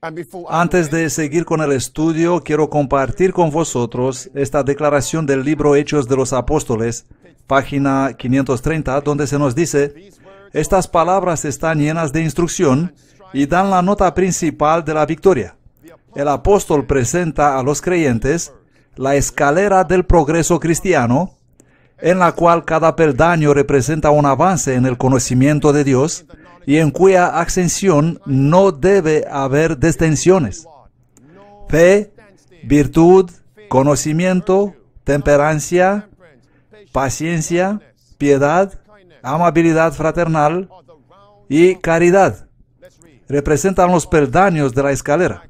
Antes de seguir con el estudio, quiero compartir con vosotros esta declaración del libro Hechos de los Apóstoles, página 530, donde se nos dice, estas palabras están llenas de instrucción y dan la nota principal de la victoria. El apóstol presenta a los creyentes la escalera del progreso cristiano, en la cual cada peldaño representa un avance en el conocimiento de Dios y en cuya ascensión no debe haber destensiones. Fe, virtud, conocimiento, temperancia, paciencia, piedad, amabilidad fraternal y caridad representan los peldaños de la escalera.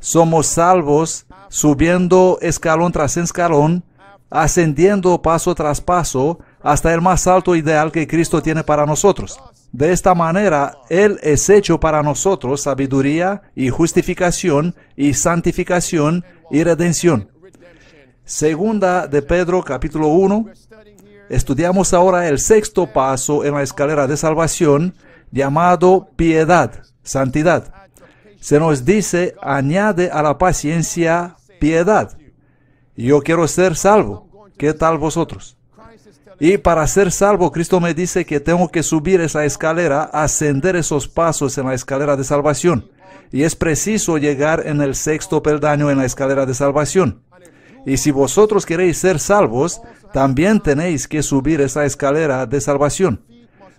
Somos salvos subiendo escalón tras escalón, ascendiendo paso tras paso hasta el más alto ideal que Cristo tiene para nosotros. De esta manera, Él es hecho para nosotros sabiduría y justificación y santificación y redención. Segunda de Pedro capítulo 1. Estudiamos ahora el sexto paso en la escalera de salvación llamado piedad, santidad. Se nos dice, añade a la paciencia piedad. Yo quiero ser salvo. ¿Qué tal vosotros? Y para ser salvo, Cristo me dice que tengo que subir esa escalera, ascender esos pasos en la escalera de salvación. Y es preciso llegar en el sexto peldaño en la escalera de salvación. Y si vosotros queréis ser salvos, también tenéis que subir esa escalera de salvación.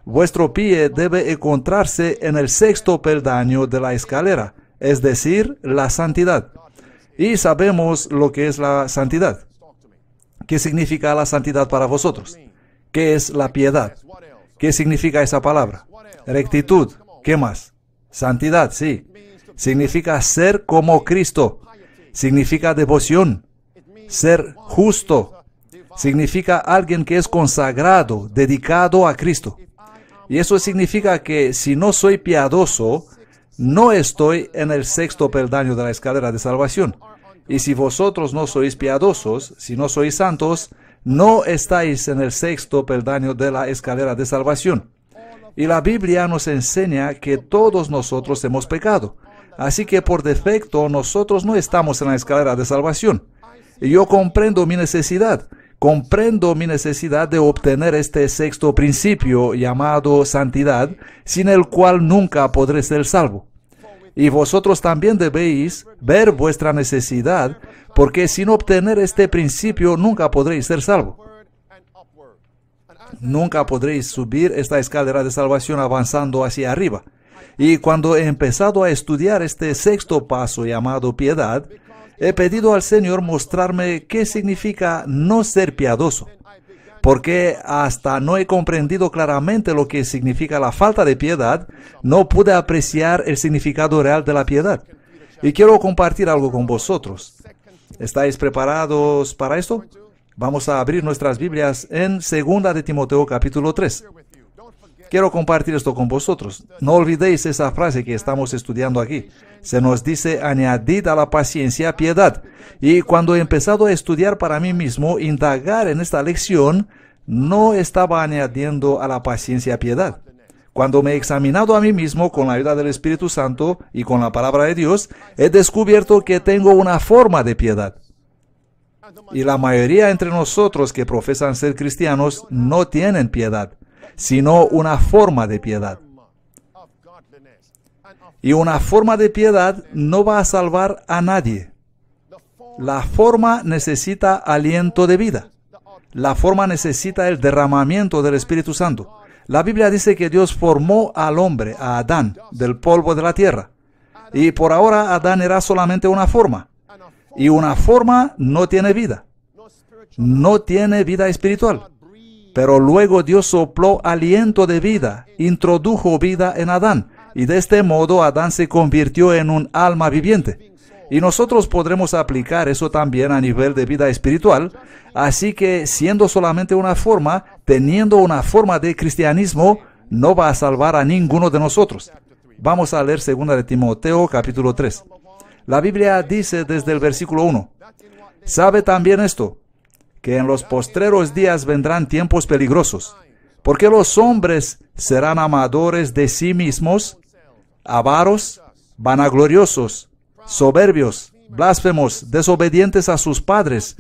Vuestro pie debe encontrarse en el sexto peldaño de la escalera, es decir, la santidad. Y sabemos lo que es la santidad. ¿Qué significa la santidad para vosotros? ¿Qué es la piedad? ¿Qué significa esa palabra? Rectitud. ¿Qué más? Santidad, sí. Significa ser como Cristo. Significa devoción. Ser justo. Significa alguien que es consagrado, dedicado a Cristo. Y eso significa que si no soy piadoso, no estoy en el sexto peldaño de la escalera de salvación. Y si vosotros no sois piadosos, si no sois santos, no estáis en el sexto peldaño de la escalera de salvación. Y la Biblia nos enseña que todos nosotros hemos pecado. Así que por defecto nosotros no estamos en la escalera de salvación. Y yo comprendo mi necesidad. Comprendo mi necesidad de obtener este sexto principio llamado santidad, sin el cual nunca podré ser salvo. Y vosotros también debéis ver vuestra necesidad, porque sin obtener este principio nunca podréis ser salvo. Nunca podréis subir esta escalera de salvación avanzando hacia arriba. Y cuando he empezado a estudiar este sexto paso llamado piedad, he pedido al Señor mostrarme qué significa no ser piadoso porque hasta no he comprendido claramente lo que significa la falta de piedad, no pude apreciar el significado real de la piedad. Y quiero compartir algo con vosotros. ¿Estáis preparados para esto? Vamos a abrir nuestras Biblias en 2 de Timoteo capítulo 3. Quiero compartir esto con vosotros. No olvidéis esa frase que estamos estudiando aquí. Se nos dice añadid a la paciencia piedad. Y cuando he empezado a estudiar para mí mismo, indagar en esta lección, no estaba añadiendo a la paciencia piedad. Cuando me he examinado a mí mismo con la ayuda del Espíritu Santo y con la palabra de Dios, he descubierto que tengo una forma de piedad. Y la mayoría entre nosotros que profesan ser cristianos no tienen piedad sino una forma de piedad. Y una forma de piedad no va a salvar a nadie. La forma necesita aliento de vida. La forma necesita el derramamiento del Espíritu Santo. La Biblia dice que Dios formó al hombre, a Adán, del polvo de la tierra. Y por ahora Adán era solamente una forma. Y una forma no tiene vida. No tiene vida espiritual. Pero luego Dios sopló aliento de vida, introdujo vida en Adán, y de este modo Adán se convirtió en un alma viviente. Y nosotros podremos aplicar eso también a nivel de vida espiritual. Así que siendo solamente una forma, teniendo una forma de cristianismo, no va a salvar a ninguno de nosotros. Vamos a leer segunda de Timoteo capítulo 3. La Biblia dice desde el versículo 1, sabe también esto, que en los postreros días vendrán tiempos peligrosos, porque los hombres serán amadores de sí mismos, avaros, vanagloriosos, soberbios, blasfemos, desobedientes a sus padres,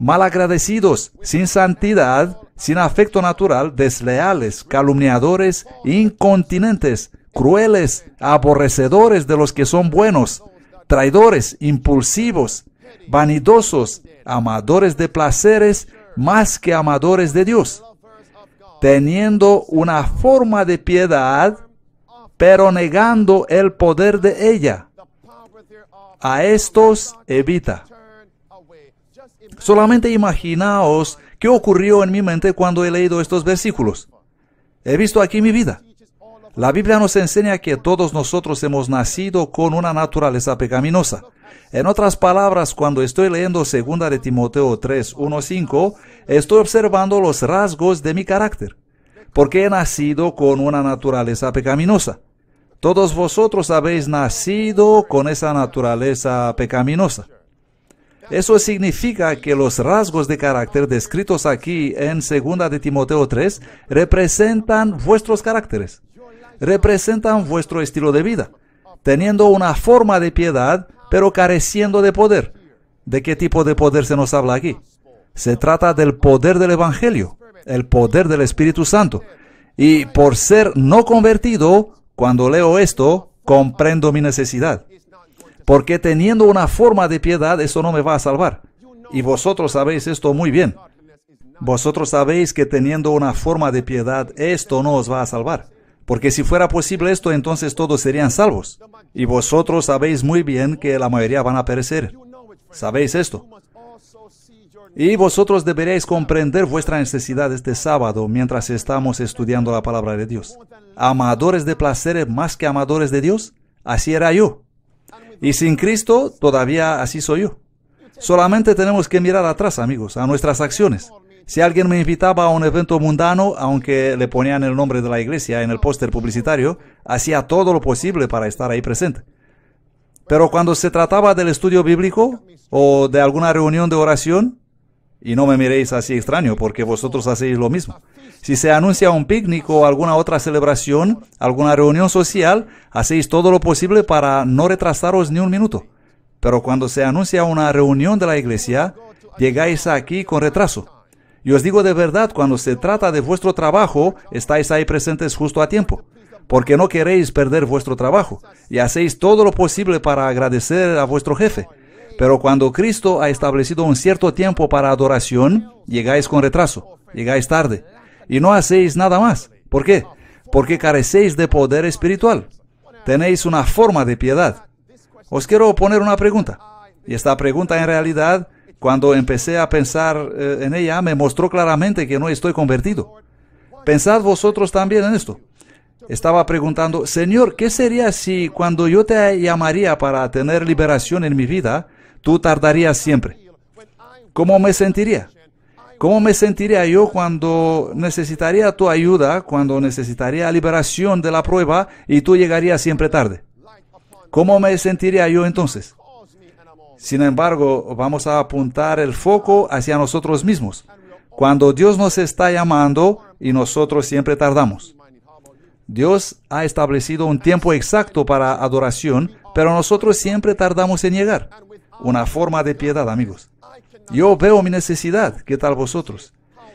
malagradecidos, sin santidad, sin afecto natural, desleales, calumniadores, incontinentes, crueles, aborrecedores de los que son buenos, traidores, impulsivos, vanidosos, amadores de placeres más que amadores de Dios, teniendo una forma de piedad, pero negando el poder de ella. A estos evita. Solamente imaginaos qué ocurrió en mi mente cuando he leído estos versículos. He visto aquí mi vida. La Biblia nos enseña que todos nosotros hemos nacido con una naturaleza pecaminosa. En otras palabras, cuando estoy leyendo 2 de Timoteo 3, 1, 5, estoy observando los rasgos de mi carácter, porque he nacido con una naturaleza pecaminosa. Todos vosotros habéis nacido con esa naturaleza pecaminosa. Eso significa que los rasgos de carácter descritos aquí en 2 de Timoteo 3 representan vuestros caracteres representan vuestro estilo de vida, teniendo una forma de piedad, pero careciendo de poder. ¿De qué tipo de poder se nos habla aquí? Se trata del poder del Evangelio, el poder del Espíritu Santo. Y por ser no convertido, cuando leo esto, comprendo mi necesidad. Porque teniendo una forma de piedad, eso no me va a salvar. Y vosotros sabéis esto muy bien. Vosotros sabéis que teniendo una forma de piedad, esto no os va a salvar porque si fuera posible esto, entonces todos serían salvos. Y vosotros sabéis muy bien que la mayoría van a perecer. ¿Sabéis esto? Y vosotros deberíais comprender vuestra necesidad este sábado mientras estamos estudiando la palabra de Dios. Amadores de placeres más que amadores de Dios, así era yo. Y sin Cristo, todavía así soy yo. Solamente tenemos que mirar atrás, amigos, a nuestras acciones. Si alguien me invitaba a un evento mundano, aunque le ponían el nombre de la iglesia en el póster publicitario, hacía todo lo posible para estar ahí presente. Pero cuando se trataba del estudio bíblico o de alguna reunión de oración, y no me miréis así extraño porque vosotros hacéis lo mismo. Si se anuncia un picnic o alguna otra celebración, alguna reunión social, hacéis todo lo posible para no retrasaros ni un minuto. Pero cuando se anuncia una reunión de la iglesia, llegáis aquí con retraso. Y os digo de verdad, cuando se trata de vuestro trabajo, estáis ahí presentes justo a tiempo, porque no queréis perder vuestro trabajo, y hacéis todo lo posible para agradecer a vuestro jefe. Pero cuando Cristo ha establecido un cierto tiempo para adoración, llegáis con retraso, llegáis tarde, y no hacéis nada más. ¿Por qué? Porque carecéis de poder espiritual. Tenéis una forma de piedad. Os quiero poner una pregunta, y esta pregunta en realidad cuando empecé a pensar eh, en ella, me mostró claramente que no estoy convertido. Pensad vosotros también en esto. Estaba preguntando, Señor, ¿qué sería si cuando yo te llamaría para tener liberación en mi vida, tú tardarías siempre? ¿Cómo me sentiría? ¿Cómo me sentiría yo cuando necesitaría tu ayuda, cuando necesitaría liberación de la prueba y tú llegarías siempre tarde? ¿Cómo me sentiría yo entonces? Sin embargo, vamos a apuntar el foco hacia nosotros mismos. Cuando Dios nos está llamando y nosotros siempre tardamos. Dios ha establecido un tiempo exacto para adoración, pero nosotros siempre tardamos en llegar. Una forma de piedad, amigos. Yo veo mi necesidad, ¿qué tal vosotros?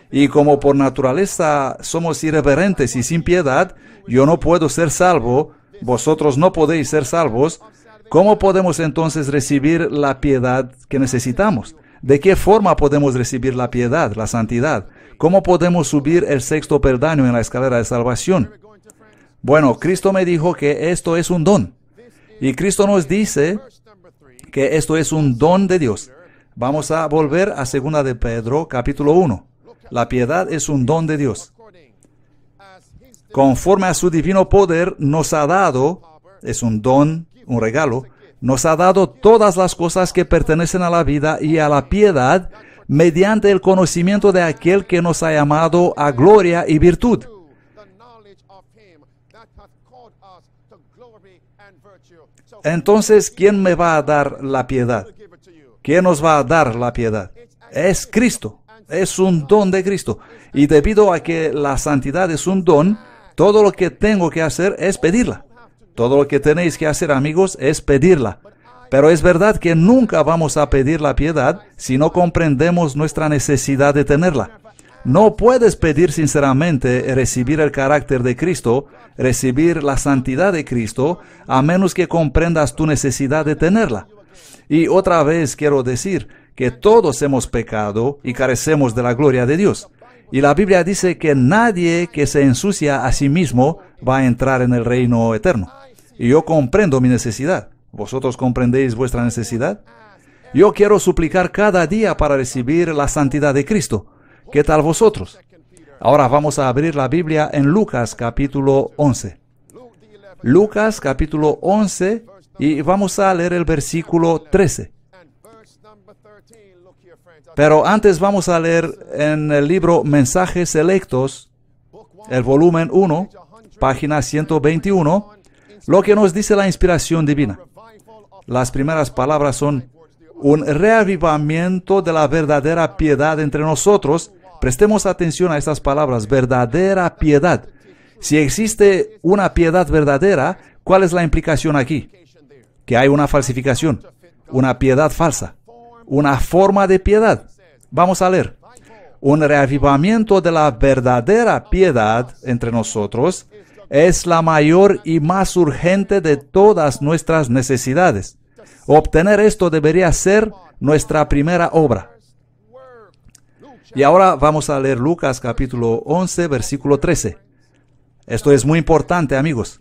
Y como por naturaleza somos irreverentes y sin piedad, yo no puedo ser salvo, vosotros no podéis ser salvos, ¿Cómo podemos entonces recibir la piedad que necesitamos? ¿De qué forma podemos recibir la piedad, la santidad? ¿Cómo podemos subir el sexto perdaño en la escalera de salvación? Bueno, Cristo me dijo que esto es un don. Y Cristo nos dice que esto es un don de Dios. Vamos a volver a segunda de Pedro capítulo 1. La piedad es un don de Dios. Conforme a su divino poder nos ha dado, es un don un regalo, nos ha dado todas las cosas que pertenecen a la vida y a la piedad mediante el conocimiento de aquel que nos ha llamado a gloria y virtud. Entonces, ¿quién me va a dar la piedad? ¿Quién nos va a dar la piedad? Es Cristo, es un don de Cristo. Y debido a que la santidad es un don, todo lo que tengo que hacer es pedirla. Todo lo que tenéis que hacer, amigos, es pedirla. Pero es verdad que nunca vamos a pedir la piedad si no comprendemos nuestra necesidad de tenerla. No puedes pedir sinceramente recibir el carácter de Cristo, recibir la santidad de Cristo, a menos que comprendas tu necesidad de tenerla. Y otra vez quiero decir que todos hemos pecado y carecemos de la gloria de Dios. Y la Biblia dice que nadie que se ensucia a sí mismo va a entrar en el reino eterno. Y yo comprendo mi necesidad. ¿Vosotros comprendéis vuestra necesidad? Yo quiero suplicar cada día para recibir la santidad de Cristo. ¿Qué tal vosotros? Ahora vamos a abrir la Biblia en Lucas capítulo 11. Lucas capítulo 11 y vamos a leer el versículo 13. Pero antes vamos a leer en el libro Mensajes Selectos, el volumen 1, página 121, lo que nos dice la inspiración divina. Las primeras palabras son un reavivamiento de la verdadera piedad entre nosotros. Prestemos atención a estas palabras, verdadera piedad. Si existe una piedad verdadera, ¿cuál es la implicación aquí? Que hay una falsificación, una piedad falsa una forma de piedad. Vamos a leer. Un reavivamiento de la verdadera piedad entre nosotros es la mayor y más urgente de todas nuestras necesidades. Obtener esto debería ser nuestra primera obra. Y ahora vamos a leer Lucas capítulo 11, versículo 13. Esto es muy importante, amigos.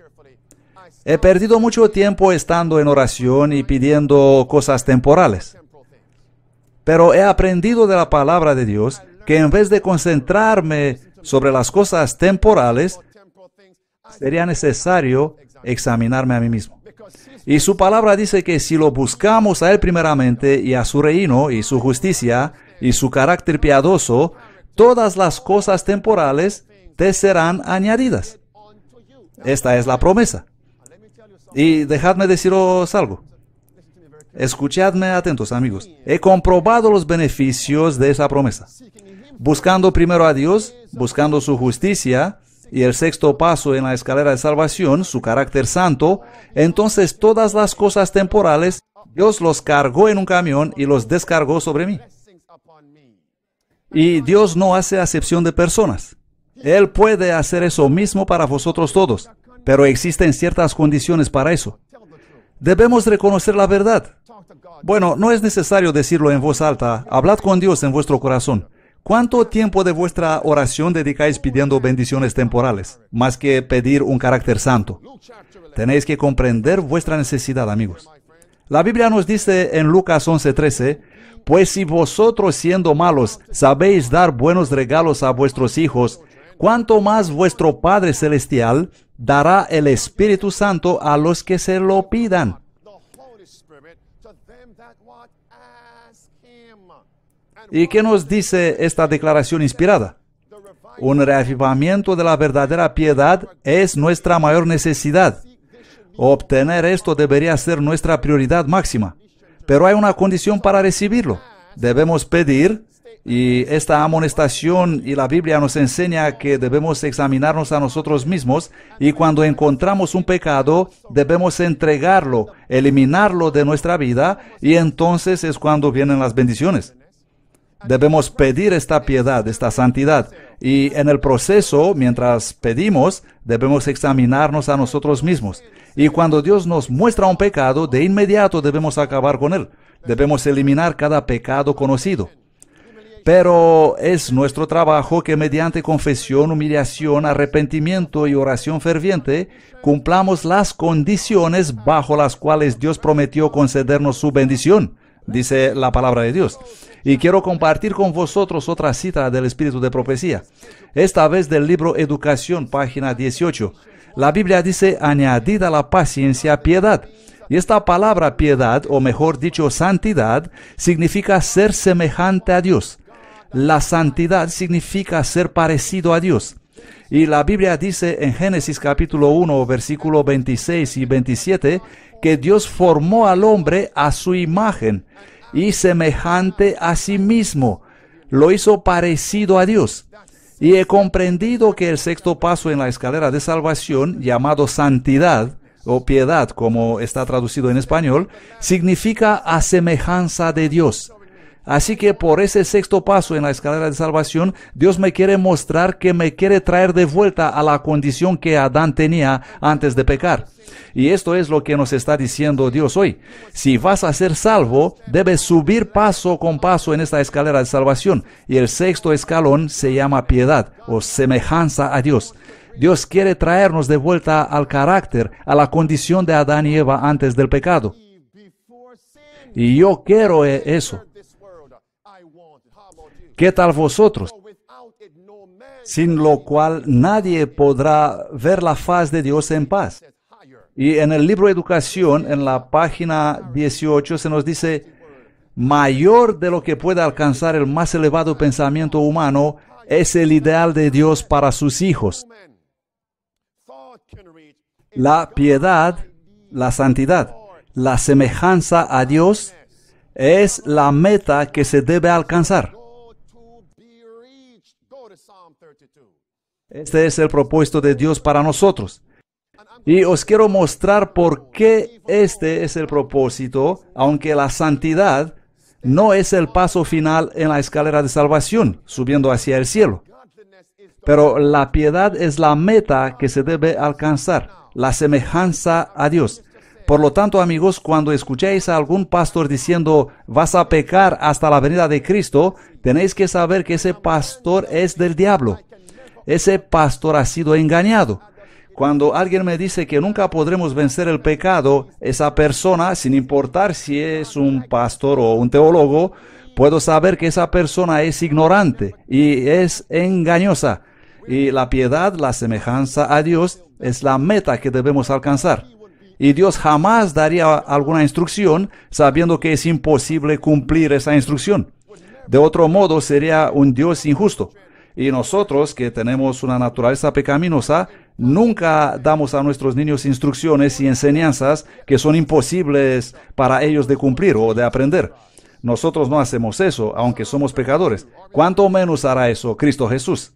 He perdido mucho tiempo estando en oración y pidiendo cosas temporales. Pero he aprendido de la palabra de Dios que en vez de concentrarme sobre las cosas temporales, sería necesario examinarme a mí mismo. Y su palabra dice que si lo buscamos a Él primeramente y a su reino y su justicia y su carácter piadoso, todas las cosas temporales te serán añadidas. Esta es la promesa. Y dejadme deciros algo. Escuchadme atentos amigos. He comprobado los beneficios de esa promesa. Buscando primero a Dios, buscando su justicia y el sexto paso en la escalera de salvación, su carácter santo, entonces todas las cosas temporales, Dios los cargó en un camión y los descargó sobre mí. Y Dios no hace acepción de personas. Él puede hacer eso mismo para vosotros todos, pero existen ciertas condiciones para eso. Debemos reconocer la verdad. Bueno, no es necesario decirlo en voz alta. Hablad con Dios en vuestro corazón. ¿Cuánto tiempo de vuestra oración dedicáis pidiendo bendiciones temporales, más que pedir un carácter santo? Tenéis que comprender vuestra necesidad, amigos. La Biblia nos dice en Lucas 11:13, pues si vosotros siendo malos sabéis dar buenos regalos a vuestros hijos, ¿cuánto más vuestro Padre Celestial dará el Espíritu Santo a los que se lo pidan. ¿Y qué nos dice esta declaración inspirada? Un reavivamiento de la verdadera piedad es nuestra mayor necesidad. Obtener esto debería ser nuestra prioridad máxima. Pero hay una condición para recibirlo. Debemos pedir, y esta amonestación y la Biblia nos enseña que debemos examinarnos a nosotros mismos y cuando encontramos un pecado debemos entregarlo, eliminarlo de nuestra vida y entonces es cuando vienen las bendiciones. Debemos pedir esta piedad, esta santidad. Y en el proceso, mientras pedimos, debemos examinarnos a nosotros mismos. Y cuando Dios nos muestra un pecado, de inmediato debemos acabar con él. Debemos eliminar cada pecado conocido. Pero es nuestro trabajo que mediante confesión, humillación, arrepentimiento y oración ferviente cumplamos las condiciones bajo las cuales Dios prometió concedernos su bendición, dice la palabra de Dios. Y quiero compartir con vosotros otra cita del Espíritu de Profecía, esta vez del libro Educación, página 18. La Biblia dice, añadida la paciencia, piedad. Y esta palabra piedad, o mejor dicho, santidad, significa ser semejante a Dios. La santidad significa ser parecido a Dios. Y la Biblia dice en Génesis capítulo 1, versículo 26 y 27, que Dios formó al hombre a su imagen y semejante a sí mismo. Lo hizo parecido a Dios. Y he comprendido que el sexto paso en la escalera de salvación, llamado santidad o piedad, como está traducido en español, significa a semejanza de Dios. Así que por ese sexto paso en la escalera de salvación, Dios me quiere mostrar que me quiere traer de vuelta a la condición que Adán tenía antes de pecar. Y esto es lo que nos está diciendo Dios hoy. Si vas a ser salvo, debes subir paso con paso en esta escalera de salvación. Y el sexto escalón se llama piedad o semejanza a Dios. Dios quiere traernos de vuelta al carácter, a la condición de Adán y Eva antes del pecado. Y yo quiero eh, eso. ¿Qué tal vosotros? Sin lo cual nadie podrá ver la faz de Dios en paz. Y en el libro Educación, en la página 18, se nos dice, mayor de lo que puede alcanzar el más elevado pensamiento humano es el ideal de Dios para sus hijos. La piedad, la santidad, la semejanza a Dios es la meta que se debe alcanzar. Este es el propósito de Dios para nosotros. Y os quiero mostrar por qué este es el propósito, aunque la santidad no es el paso final en la escalera de salvación, subiendo hacia el cielo. Pero la piedad es la meta que se debe alcanzar, la semejanza a Dios. Por lo tanto, amigos, cuando escuchéis a algún pastor diciendo, vas a pecar hasta la venida de Cristo, tenéis que saber que ese pastor es del diablo. Ese pastor ha sido engañado cuando alguien me dice que nunca podremos vencer el pecado, esa persona, sin importar si es un pastor o un teólogo, puedo saber que esa persona es ignorante y es engañosa. Y la piedad, la semejanza a Dios, es la meta que debemos alcanzar. Y Dios jamás daría alguna instrucción sabiendo que es imposible cumplir esa instrucción. De otro modo sería un Dios injusto. Y nosotros que tenemos una naturaleza pecaminosa, Nunca damos a nuestros niños instrucciones y enseñanzas que son imposibles para ellos de cumplir o de aprender. Nosotros no hacemos eso, aunque somos pecadores. ¿Cuánto menos hará eso Cristo Jesús?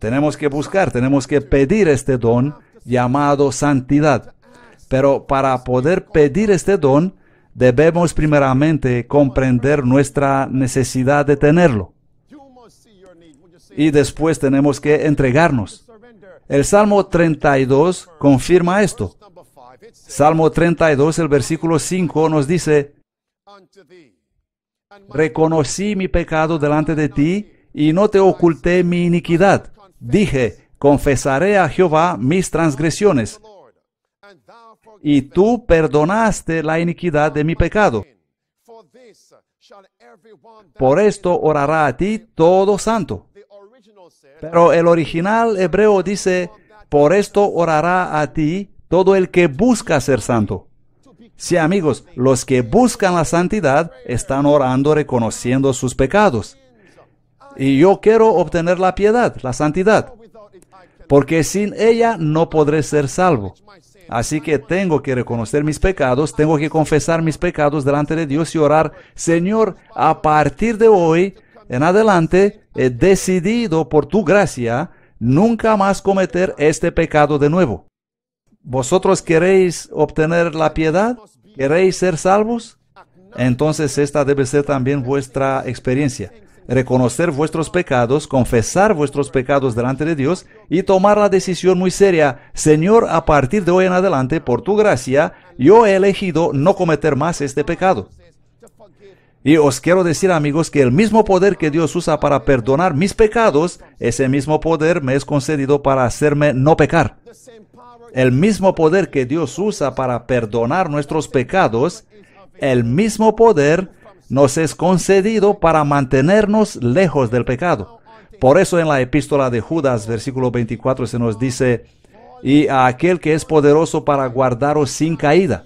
Tenemos que buscar, tenemos que pedir este don llamado santidad. Pero para poder pedir este don, debemos primeramente comprender nuestra necesidad de tenerlo. Y después tenemos que entregarnos. El Salmo 32 confirma esto. Salmo 32, el versículo 5 nos dice, reconocí mi pecado delante de ti y no te oculté mi iniquidad. Dije, confesaré a Jehová mis transgresiones. Y tú perdonaste la iniquidad de mi pecado. Por esto orará a ti todo santo. Pero el original hebreo dice, por esto orará a ti todo el que busca ser santo. Sí, amigos, los que buscan la santidad están orando reconociendo sus pecados. Y yo quiero obtener la piedad, la santidad, porque sin ella no podré ser salvo. Así que tengo que reconocer mis pecados, tengo que confesar mis pecados delante de Dios y orar, Señor, a partir de hoy en adelante, He decidido por tu gracia nunca más cometer este pecado de nuevo. ¿Vosotros queréis obtener la piedad? ¿Queréis ser salvos? Entonces esta debe ser también vuestra experiencia. Reconocer vuestros pecados, confesar vuestros pecados delante de Dios y tomar la decisión muy seria. Señor, a partir de hoy en adelante, por tu gracia, yo he elegido no cometer más este pecado. Y os quiero decir amigos que el mismo poder que Dios usa para perdonar mis pecados, ese mismo poder me es concedido para hacerme no pecar. El mismo poder que Dios usa para perdonar nuestros pecados, el mismo poder nos es concedido para mantenernos lejos del pecado. Por eso en la epístola de Judas, versículo 24, se nos dice, y a aquel que es poderoso para guardaros sin caída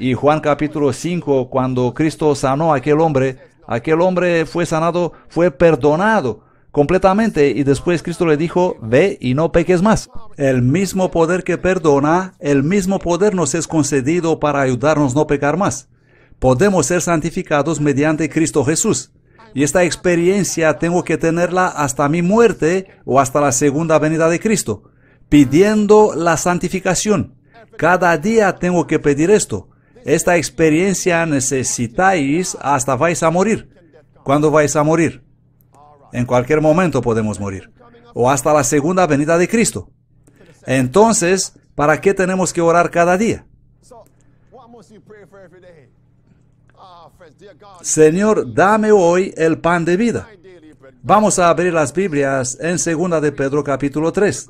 y Juan capítulo 5, cuando Cristo sanó a aquel hombre, aquel hombre fue sanado, fue perdonado completamente y después Cristo le dijo, ve y no peques más. El mismo poder que perdona, el mismo poder nos es concedido para ayudarnos no pecar más. Podemos ser santificados mediante Cristo Jesús. Y esta experiencia tengo que tenerla hasta mi muerte o hasta la segunda venida de Cristo, pidiendo la santificación. Cada día tengo que pedir esto. Esta experiencia necesitáis hasta vais a morir. ¿Cuándo vais a morir? En cualquier momento podemos morir. O hasta la segunda venida de Cristo. Entonces, ¿para qué tenemos que orar cada día? Señor, dame hoy el pan de vida. Vamos a abrir las Biblias en segunda de Pedro capítulo 3.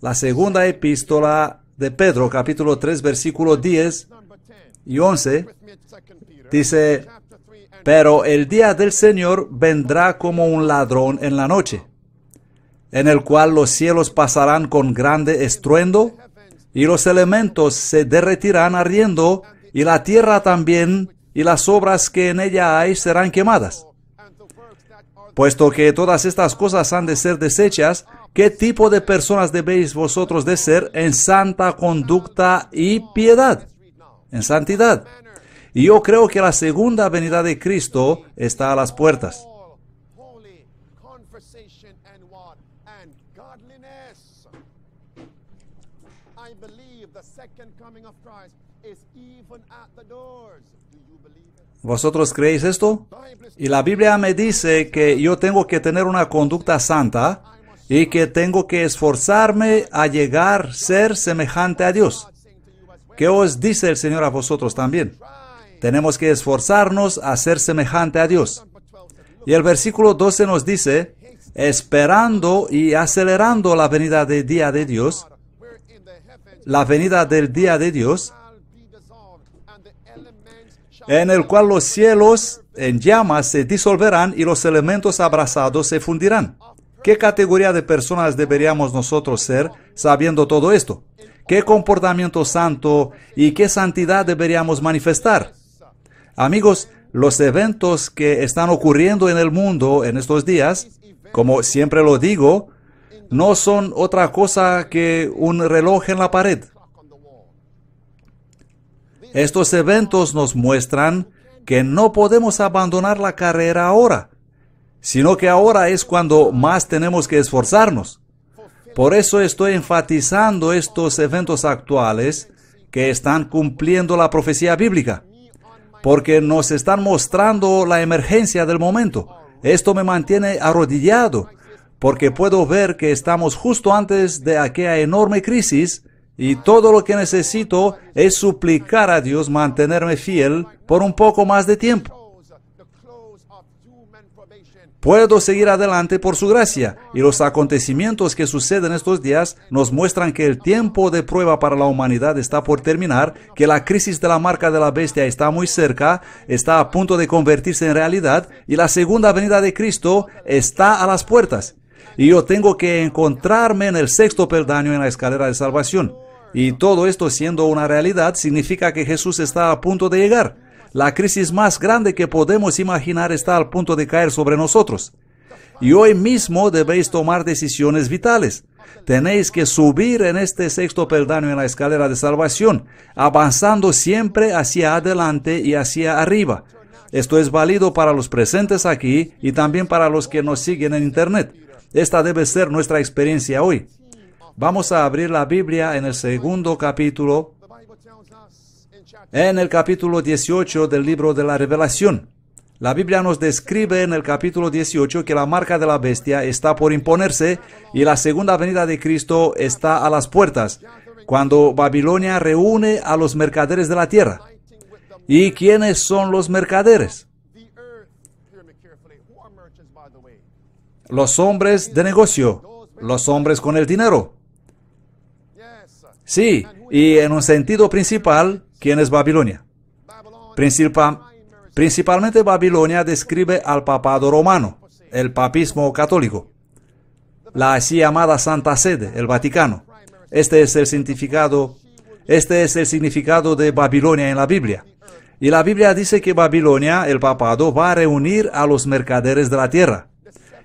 La segunda epístola de Pedro capítulo 3 versículo 10 y 11 dice, pero el día del Señor vendrá como un ladrón en la noche, en el cual los cielos pasarán con grande estruendo y los elementos se derretirán ardiendo y la tierra también y las obras que en ella hay serán quemadas. Puesto que todas estas cosas han de ser desechas, ¿qué tipo de personas debéis vosotros de ser en santa conducta y piedad? en santidad. Y yo creo que la segunda venida de Cristo está a las puertas. ¿Vosotros creéis esto? Y la Biblia me dice que yo tengo que tener una conducta santa y que tengo que esforzarme a llegar a ser semejante a Dios. ¿Qué os dice el Señor a vosotros también? Tenemos que esforzarnos a ser semejante a Dios. Y el versículo 12 nos dice, esperando y acelerando la venida del día de Dios, la venida del día de Dios, en el cual los cielos en llamas se disolverán y los elementos abrazados se fundirán. ¿Qué categoría de personas deberíamos nosotros ser sabiendo todo esto? ¿Qué comportamiento santo y qué santidad deberíamos manifestar? Amigos, los eventos que están ocurriendo en el mundo en estos días, como siempre lo digo, no son otra cosa que un reloj en la pared. Estos eventos nos muestran que no podemos abandonar la carrera ahora, sino que ahora es cuando más tenemos que esforzarnos. Por eso estoy enfatizando estos eventos actuales que están cumpliendo la profecía bíblica, porque nos están mostrando la emergencia del momento. Esto me mantiene arrodillado, porque puedo ver que estamos justo antes de aquella enorme crisis y todo lo que necesito es suplicar a Dios mantenerme fiel por un poco más de tiempo. Puedo seguir adelante por su gracia y los acontecimientos que suceden estos días nos muestran que el tiempo de prueba para la humanidad está por terminar, que la crisis de la marca de la bestia está muy cerca, está a punto de convertirse en realidad y la segunda venida de Cristo está a las puertas. Y yo tengo que encontrarme en el sexto peldaño en la escalera de salvación. Y todo esto siendo una realidad significa que Jesús está a punto de llegar. La crisis más grande que podemos imaginar está al punto de caer sobre nosotros. Y hoy mismo debéis tomar decisiones vitales. Tenéis que subir en este sexto peldaño en la escalera de salvación, avanzando siempre hacia adelante y hacia arriba. Esto es válido para los presentes aquí y también para los que nos siguen en Internet. Esta debe ser nuestra experiencia hoy. Vamos a abrir la Biblia en el segundo capítulo en el capítulo 18 del libro de la Revelación. La Biblia nos describe en el capítulo 18 que la marca de la bestia está por imponerse y la segunda venida de Cristo está a las puertas, cuando Babilonia reúne a los mercaderes de la tierra. ¿Y quiénes son los mercaderes? Los hombres de negocio, los hombres con el dinero. Sí, y en un sentido principal, ¿Quién es Babilonia? principalmente Babilonia describe al papado romano, el papismo católico, la así llamada Santa Sede, el Vaticano. Este es el significado, este es el significado de Babilonia en la Biblia. Y la Biblia dice que Babilonia, el papado, va a reunir a los mercaderes de la tierra.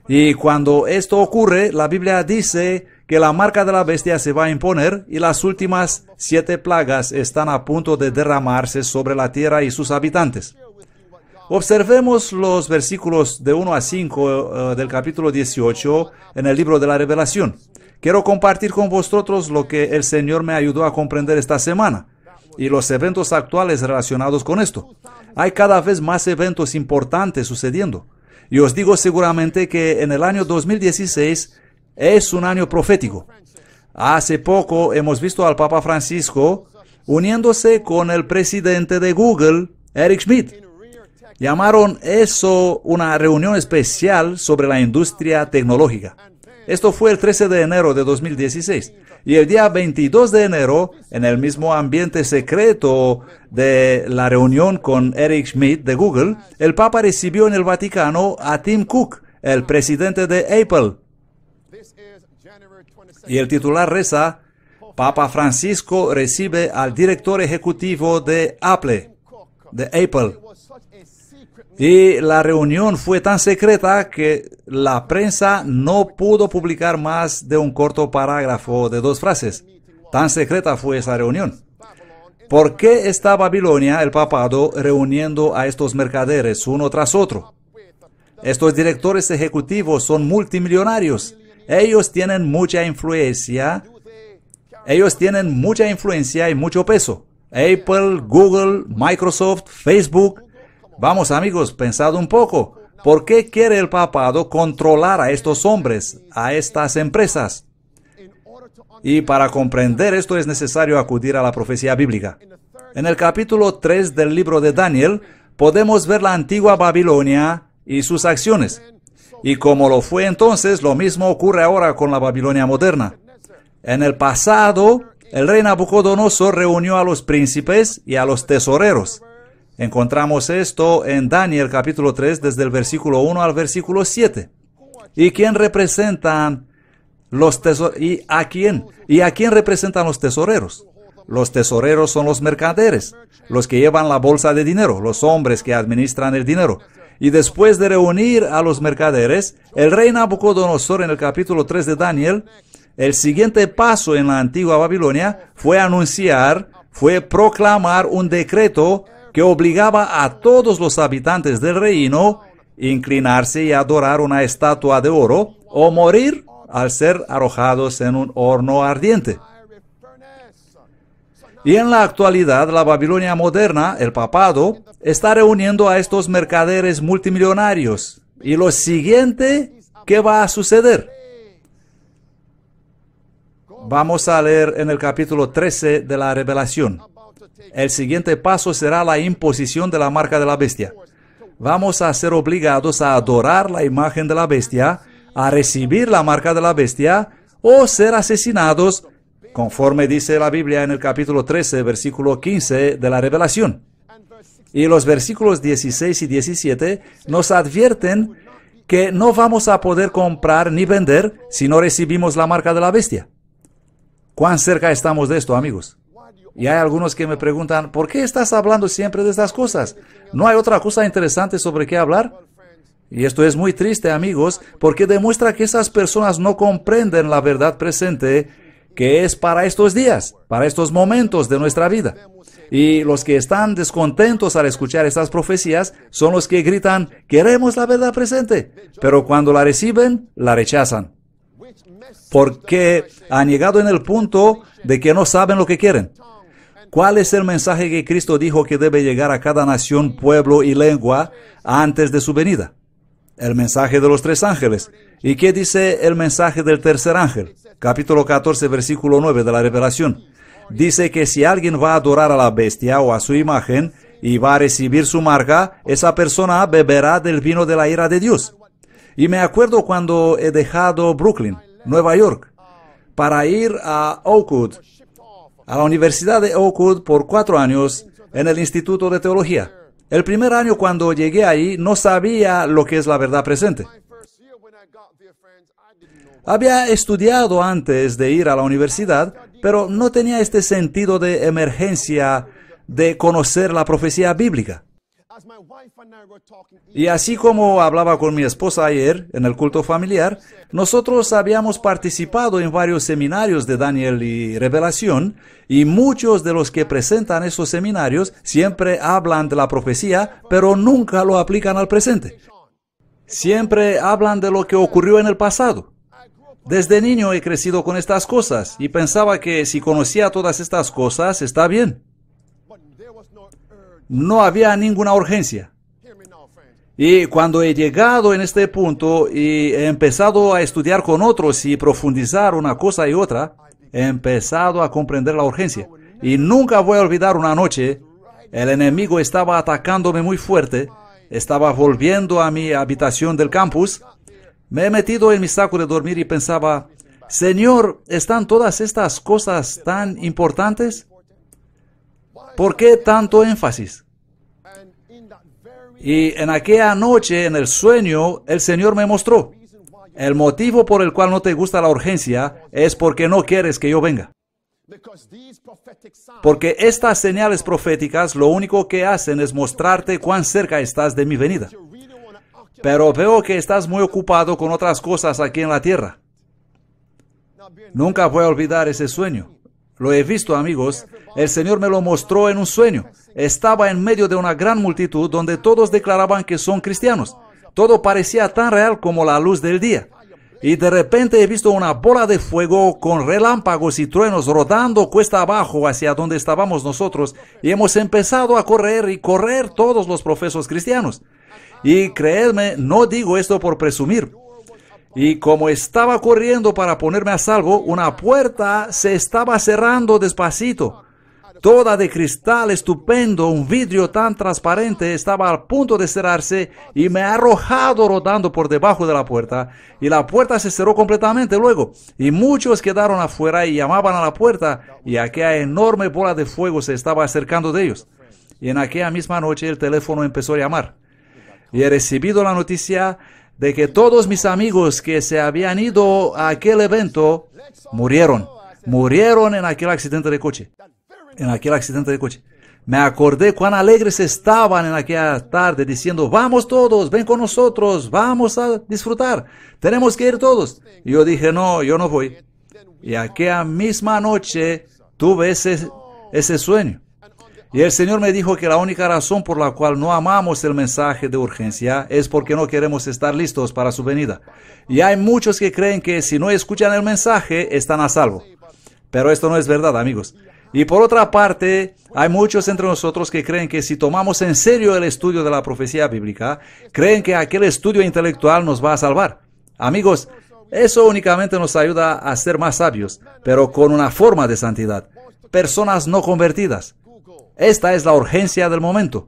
Y cuando esto ocurre, la Biblia dice que la marca de la bestia se va a imponer y las últimas siete plagas están a punto de derramarse sobre la tierra y sus habitantes. Observemos los versículos de 1 a 5 eh, del capítulo 18 en el libro de la Revelación. Quiero compartir con vosotros lo que el Señor me ayudó a comprender esta semana y los eventos actuales relacionados con esto. Hay cada vez más eventos importantes sucediendo. Y os digo seguramente que en el año 2016 es un año profético. Hace poco hemos visto al Papa Francisco uniéndose con el presidente de Google, Eric Schmidt. Llamaron eso una reunión especial sobre la industria tecnológica. Esto fue el 13 de enero de 2016. Y el día 22 de enero, en el mismo ambiente secreto de la reunión con Eric Schmidt de Google, el Papa recibió en el Vaticano a Tim Cook, el presidente de Apple. Y el titular reza, Papa Francisco recibe al director ejecutivo de Apple, de Apple. Y la reunión fue tan secreta que la prensa no pudo publicar más de un corto parágrafo de dos frases. Tan secreta fue esa reunión. ¿Por qué está Babilonia, el papado, reuniendo a estos mercaderes uno tras otro? Estos directores ejecutivos son multimillonarios ellos tienen mucha influencia. Ellos tienen mucha influencia y mucho peso. Apple, Google, Microsoft, Facebook. Vamos amigos, pensad un poco. ¿Por qué quiere el papado controlar a estos hombres, a estas empresas? Y para comprender esto es necesario acudir a la profecía bíblica. En el capítulo 3 del libro de Daniel podemos ver la antigua Babilonia y sus acciones. Y como lo fue entonces, lo mismo ocurre ahora con la Babilonia moderna. En el pasado, el rey Nabucodonosor reunió a los príncipes y a los tesoreros. Encontramos esto en Daniel capítulo 3 desde el versículo 1 al versículo 7. ¿Y quién representan los tesoreros? ¿Y a quién? ¿Y a quién representan los tesoreros? Los tesoreros son los mercaderes, los que llevan la bolsa de dinero, los hombres que administran el dinero. Y después de reunir a los mercaderes, el rey Nabucodonosor en el capítulo 3 de Daniel, el siguiente paso en la antigua Babilonia fue anunciar, fue proclamar un decreto que obligaba a todos los habitantes del reino inclinarse y adorar una estatua de oro o morir al ser arrojados en un horno ardiente. Y en la actualidad, la Babilonia moderna, el papado, está reuniendo a estos mercaderes multimillonarios. Y lo siguiente, ¿qué va a suceder? Vamos a leer en el capítulo 13 de la revelación. El siguiente paso será la imposición de la marca de la bestia. Vamos a ser obligados a adorar la imagen de la bestia, a recibir la marca de la bestia o ser asesinados conforme dice la Biblia en el capítulo 13, versículo 15 de la revelación. Y los versículos 16 y 17 nos advierten que no vamos a poder comprar ni vender si no recibimos la marca de la bestia. ¿Cuán cerca estamos de esto, amigos? Y hay algunos que me preguntan, ¿por qué estás hablando siempre de estas cosas? ¿No hay otra cosa interesante sobre qué hablar? Y esto es muy triste, amigos, porque demuestra que esas personas no comprenden la verdad presente que es para estos días, para estos momentos de nuestra vida. Y los que están descontentos al escuchar estas profecías son los que gritan, queremos la verdad presente, pero cuando la reciben, la rechazan. Porque han llegado en el punto de que no saben lo que quieren. ¿Cuál es el mensaje que Cristo dijo que debe llegar a cada nación, pueblo y lengua antes de su venida? el mensaje de los tres ángeles. ¿Y qué dice el mensaje del tercer ángel? Capítulo 14, versículo 9 de la revelación. Dice que si alguien va a adorar a la bestia o a su imagen y va a recibir su marca, esa persona beberá del vino de la ira de Dios. Y me acuerdo cuando he dejado Brooklyn, Nueva York, para ir a Oakwood, a la Universidad de Oakwood por cuatro años en el Instituto de Teología. El primer año cuando llegué ahí no sabía lo que es la verdad presente. Había estudiado antes de ir a la universidad, pero no tenía este sentido de emergencia de conocer la profecía bíblica. Y así como hablaba con mi esposa ayer en el culto familiar, nosotros habíamos participado en varios seminarios de Daniel y Revelación, y muchos de los que presentan esos seminarios siempre hablan de la profecía, pero nunca lo aplican al presente. Siempre hablan de lo que ocurrió en el pasado. Desde niño he crecido con estas cosas y pensaba que si conocía todas estas cosas, está bien no había ninguna urgencia. Y cuando he llegado en este punto y he empezado a estudiar con otros y profundizar una cosa y otra, he empezado a comprender la urgencia. Y nunca voy a olvidar una noche, el enemigo estaba atacándome muy fuerte, estaba volviendo a mi habitación del campus, me he metido en mi saco de dormir y pensaba, Señor, ¿están todas estas cosas tan importantes? ¿Por qué tanto énfasis? Y en aquella noche, en el sueño, el Señor me mostró. El motivo por el cual no te gusta la urgencia es porque no quieres que yo venga. Porque estas señales proféticas lo único que hacen es mostrarte cuán cerca estás de mi venida. Pero veo que estás muy ocupado con otras cosas aquí en la tierra. Nunca voy a olvidar ese sueño. Lo he visto, amigos. El Señor me lo mostró en un sueño. Estaba en medio de una gran multitud donde todos declaraban que son cristianos. Todo parecía tan real como la luz del día. Y de repente he visto una bola de fuego con relámpagos y truenos rodando cuesta abajo hacia donde estábamos nosotros y hemos empezado a correr y correr todos los profesos cristianos. Y creedme, no digo esto por presumir. Y como estaba corriendo para ponerme a salvo, una puerta se estaba cerrando despacito. Toda de cristal estupendo, un vidrio tan transparente estaba al punto de cerrarse y me ha arrojado rodando por debajo de la puerta. Y la puerta se cerró completamente luego. Y muchos quedaron afuera y llamaban a la puerta y aquella enorme bola de fuego se estaba acercando de ellos. Y en aquella misma noche el teléfono empezó a llamar. Y he recibido la noticia de que todos mis amigos que se habían ido a aquel evento murieron. Murieron en aquel accidente de coche. En aquel accidente de coche. Me acordé cuán alegres estaban en aquella tarde diciendo, vamos todos, ven con nosotros, vamos a disfrutar, tenemos que ir todos. Y yo dije, no, yo no voy. Y aquella misma noche tuve ese, ese sueño. Y el Señor me dijo que la única razón por la cual no amamos el mensaje de urgencia es porque no queremos estar listos para su venida. Y hay muchos que creen que si no escuchan el mensaje están a salvo. Pero esto no es verdad, amigos. Y por otra parte, hay muchos entre nosotros que creen que si tomamos en serio el estudio de la profecía bíblica, creen que aquel estudio intelectual nos va a salvar. Amigos, eso únicamente nos ayuda a ser más sabios, pero con una forma de santidad. Personas no convertidas, esta es la urgencia del momento.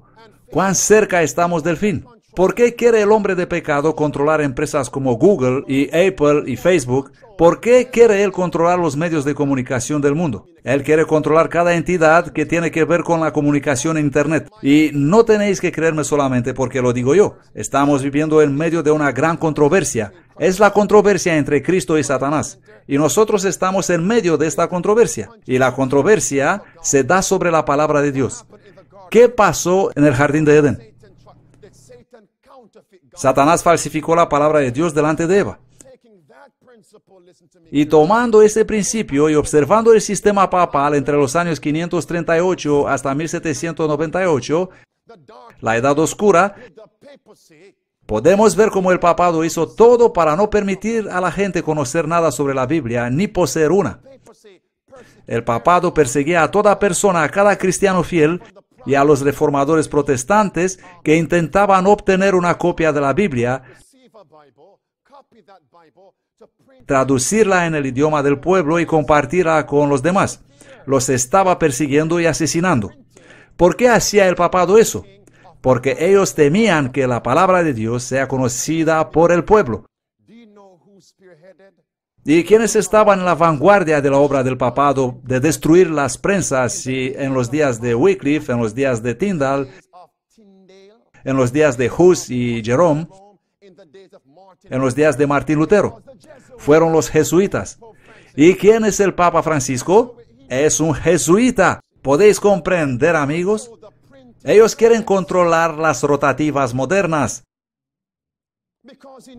¿Cuán cerca estamos del fin? ¿Por qué quiere el hombre de pecado controlar empresas como Google y Apple y Facebook? ¿Por qué quiere él controlar los medios de comunicación del mundo? Él quiere controlar cada entidad que tiene que ver con la comunicación en Internet. Y no tenéis que creerme solamente porque lo digo yo. Estamos viviendo en medio de una gran controversia es la controversia entre Cristo y Satanás. Y nosotros estamos en medio de esta controversia. Y la controversia se da sobre la palabra de Dios. ¿Qué pasó en el jardín de Edén? Satanás falsificó la palabra de Dios delante de Eva. Y tomando ese principio y observando el sistema papal entre los años 538 hasta 1798, la Edad Oscura, Podemos ver cómo el papado hizo todo para no permitir a la gente conocer nada sobre la Biblia, ni poseer una. El papado perseguía a toda persona, a cada cristiano fiel y a los reformadores protestantes que intentaban obtener una copia de la Biblia, traducirla en el idioma del pueblo y compartirla con los demás. Los estaba persiguiendo y asesinando. ¿Por qué hacía el papado eso? porque ellos temían que la palabra de Dios sea conocida por el pueblo. ¿Y quienes estaban en la vanguardia de la obra del papado de destruir las prensas y en los días de Wycliffe, en los días de Tyndall, en los días de Hus y Jerome, en los días de Martín Lutero? Fueron los jesuitas. ¿Y quién es el Papa Francisco? Es un jesuita. ¿Podéis comprender, amigos? Ellos quieren controlar las rotativas modernas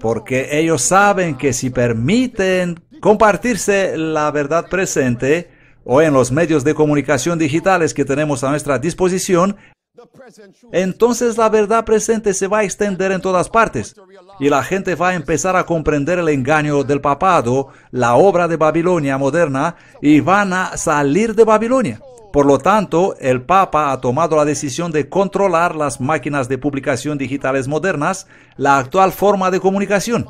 porque ellos saben que si permiten compartirse la verdad presente o en los medios de comunicación digitales que tenemos a nuestra disposición, entonces la verdad presente se va a extender en todas partes y la gente va a empezar a comprender el engaño del papado, la obra de Babilonia moderna y van a salir de Babilonia. Por lo tanto, el Papa ha tomado la decisión de controlar las máquinas de publicación digitales modernas, la actual forma de comunicación.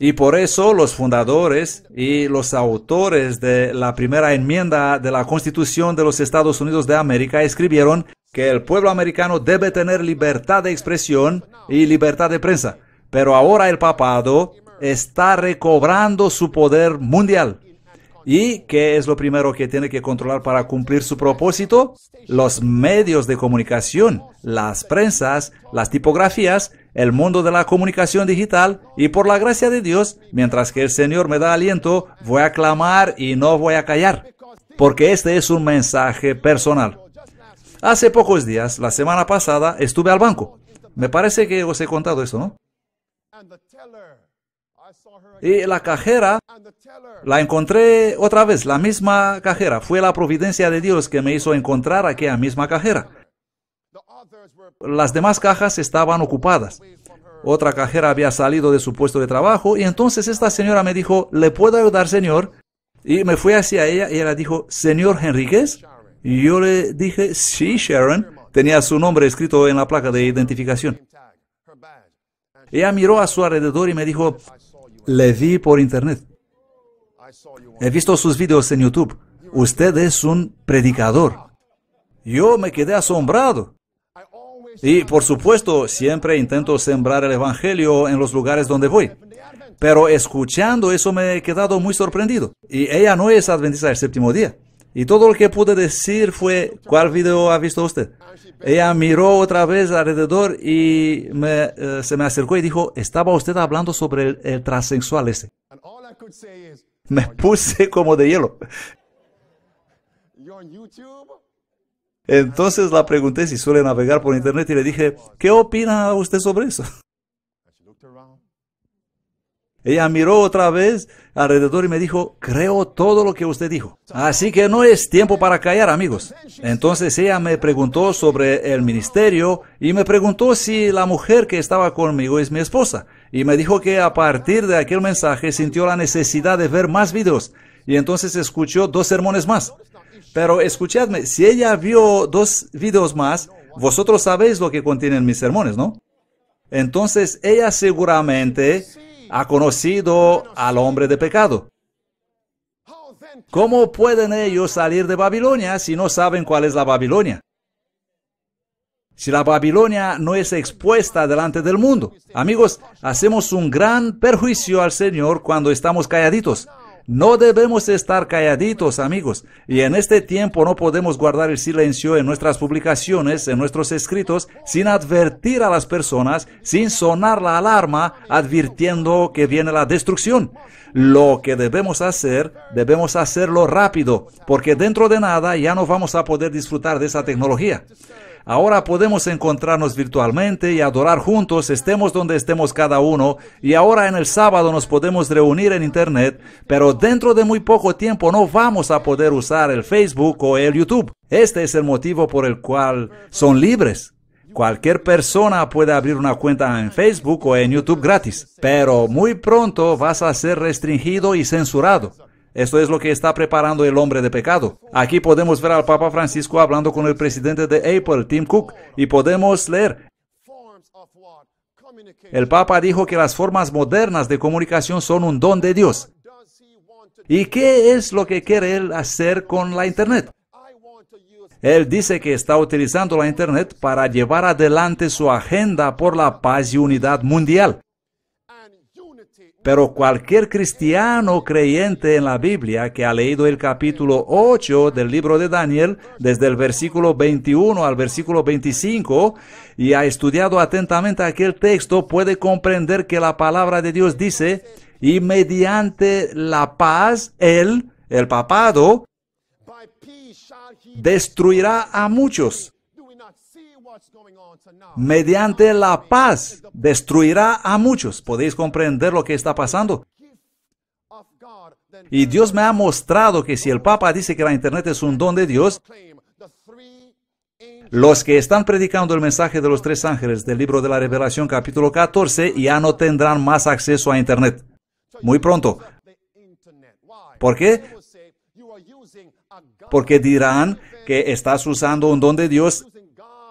Y por eso los fundadores y los autores de la primera enmienda de la Constitución de los Estados Unidos de América escribieron que el pueblo americano debe tener libertad de expresión y libertad de prensa. Pero ahora el papado está recobrando su poder mundial. ¿Y qué es lo primero que tiene que controlar para cumplir su propósito? Los medios de comunicación, las prensas, las tipografías, el mundo de la comunicación digital y por la gracia de Dios, mientras que el Señor me da aliento, voy a clamar y no voy a callar, porque este es un mensaje personal. Hace pocos días, la semana pasada, estuve al banco. Me parece que os he contado eso, ¿no? Y la cajera, la encontré otra vez, la misma cajera. Fue la providencia de Dios que me hizo encontrar aquella misma cajera. Las demás cajas estaban ocupadas. Otra cajera había salido de su puesto de trabajo y entonces esta señora me dijo, ¿le puedo ayudar, señor? Y me fui hacia ella y ella dijo, señor Henríquez. Y yo le dije, sí, Sharon. Tenía su nombre escrito en la placa de identificación. Ella miró a su alrededor y me dijo, le vi por internet. He visto sus videos en YouTube. Usted es un predicador. Yo me quedé asombrado. Y por supuesto, siempre intento sembrar el Evangelio en los lugares donde voy. Pero escuchando eso me he quedado muy sorprendido. Y ella no es adventista del séptimo día. Y todo lo que pude decir fue, ¿cuál video ha visto usted? Ella miró otra vez alrededor y eh, se me acercó y dijo, estaba usted hablando sobre el, transsexual ese. Me puse como de hielo. Entonces la pregunté si suele navegar por internet y le dije, ¿qué opina usted sobre eso? Ella miró otra vez alrededor y me dijo, creo todo lo que usted dijo. Así que no es tiempo para callar, amigos. Entonces ella me preguntó sobre el ministerio y me preguntó si la mujer que estaba conmigo es mi esposa. Y me dijo que a partir de aquel mensaje sintió la necesidad de ver más videos. Y entonces escuchó dos sermones más. Pero escuchadme, si ella vio dos videos más, vosotros sabéis lo que contienen mis sermones, ¿no? Entonces ella seguramente ha conocido al hombre de pecado. ¿Cómo pueden ellos salir de Babilonia si no saben cuál es la Babilonia? Si la Babilonia no es expuesta delante del mundo. Amigos, hacemos un gran perjuicio al Señor cuando estamos calladitos. No debemos estar calladitos, amigos, y en este tiempo no podemos guardar el silencio en nuestras publicaciones, en nuestros escritos, sin advertir a las personas, sin sonar la alarma, advirtiendo que viene la destrucción. Lo que debemos hacer, debemos hacerlo rápido, porque dentro de nada ya no vamos a poder disfrutar de esa tecnología. Ahora podemos encontrarnos virtualmente y adorar juntos, estemos donde estemos cada uno, y ahora en el sábado nos podemos reunir en Internet, pero dentro de muy poco tiempo no vamos a poder usar el Facebook o el YouTube. Este es el motivo por el cual son libres. Cualquier persona puede abrir una cuenta en Facebook o en YouTube gratis, pero muy pronto vas a ser restringido y censurado. Esto es lo que está preparando el hombre de pecado. Aquí podemos ver al Papa Francisco hablando con el presidente de Apple, Tim Cook, y podemos leer, el Papa dijo que las formas modernas de comunicación son un don de Dios. ¿Y qué es lo que quiere él hacer con la Internet? Él dice que está utilizando la Internet para llevar adelante su agenda por la paz y unidad mundial. Pero cualquier cristiano creyente en la Biblia que ha leído el capítulo 8 del libro de Daniel, desde el versículo 21 al versículo 25, y ha estudiado atentamente aquel texto, puede comprender que la palabra de Dios dice, y mediante la paz, él, el papado, destruirá a muchos mediante la paz destruirá a muchos. ¿Podéis comprender lo que está pasando? Y Dios me ha mostrado que si el Papa dice que la Internet es un don de Dios, los que están predicando el mensaje de los tres ángeles del libro de la Revelación capítulo 14 ya no tendrán más acceso a Internet. Muy pronto. ¿Por qué? Porque dirán que estás usando un don de Dios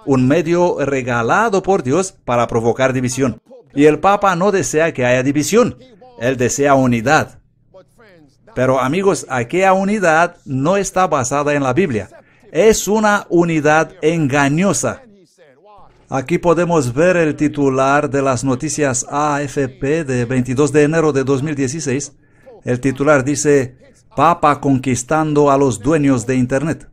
un medio regalado por Dios para provocar división. Y el Papa no desea que haya división, él desea unidad. Pero amigos, aquella unidad no está basada en la Biblia. Es una unidad engañosa. Aquí podemos ver el titular de las noticias AFP de 22 de enero de 2016. El titular dice, Papa conquistando a los dueños de Internet.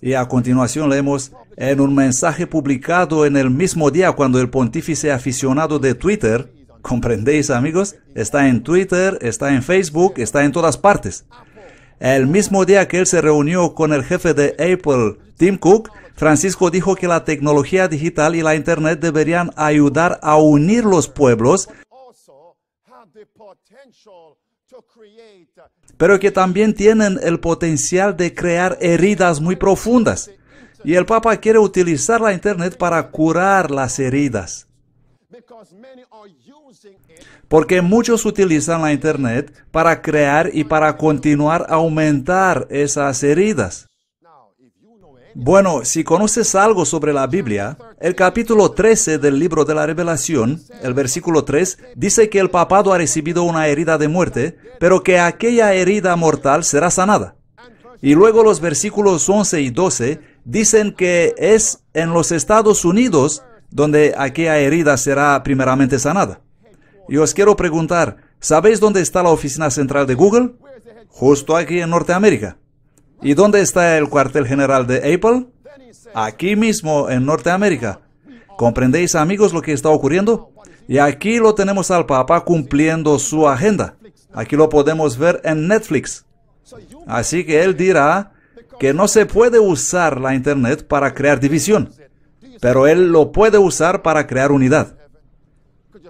Y a continuación leemos en un mensaje publicado en el mismo día cuando el pontífice aficionado de Twitter, ¿comprendéis amigos? Está en Twitter, está en Facebook, está en todas partes. El mismo día que él se reunió con el jefe de Apple, Tim Cook, Francisco dijo que la tecnología digital y la Internet deberían ayudar a unir los pueblos pero que también tienen el potencial de crear heridas muy profundas. Y el Papa quiere utilizar la Internet para curar las heridas. Porque muchos utilizan la Internet para crear y para continuar a aumentar esas heridas. Bueno, si conoces algo sobre la Biblia, el capítulo 13 del libro de la Revelación, el versículo 3, dice que el papado ha recibido una herida de muerte, pero que aquella herida mortal será sanada. Y luego los versículos 11 y 12 dicen que es en los Estados Unidos donde aquella herida será primeramente sanada. Y os quiero preguntar, ¿sabéis dónde está la oficina central de Google? Justo aquí en Norteamérica. ¿Y dónde está el cuartel general de Apple? Aquí mismo, en Norteamérica. ¿Comprendéis, amigos, lo que está ocurriendo? Y aquí lo tenemos al Papa cumpliendo su agenda. Aquí lo podemos ver en Netflix. Así que él dirá que no se puede usar la Internet para crear división, pero él lo puede usar para crear unidad.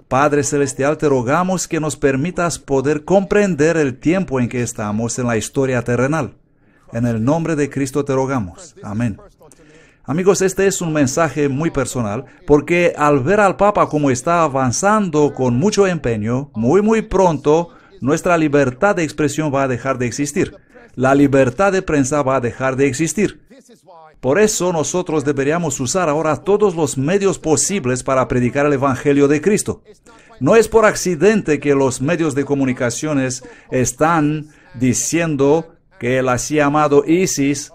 Padre Celestial, te rogamos que nos permitas poder comprender el tiempo en que estamos en la historia terrenal. En el nombre de Cristo te rogamos. Amén. Amigos, este es un mensaje muy personal porque al ver al Papa como está avanzando con mucho empeño, muy muy pronto nuestra libertad de expresión va a dejar de existir. La libertad de prensa va a dejar de existir. Por eso nosotros deberíamos usar ahora todos los medios posibles para predicar el Evangelio de Cristo. No es por accidente que los medios de comunicaciones están diciendo que el así llamado ISIS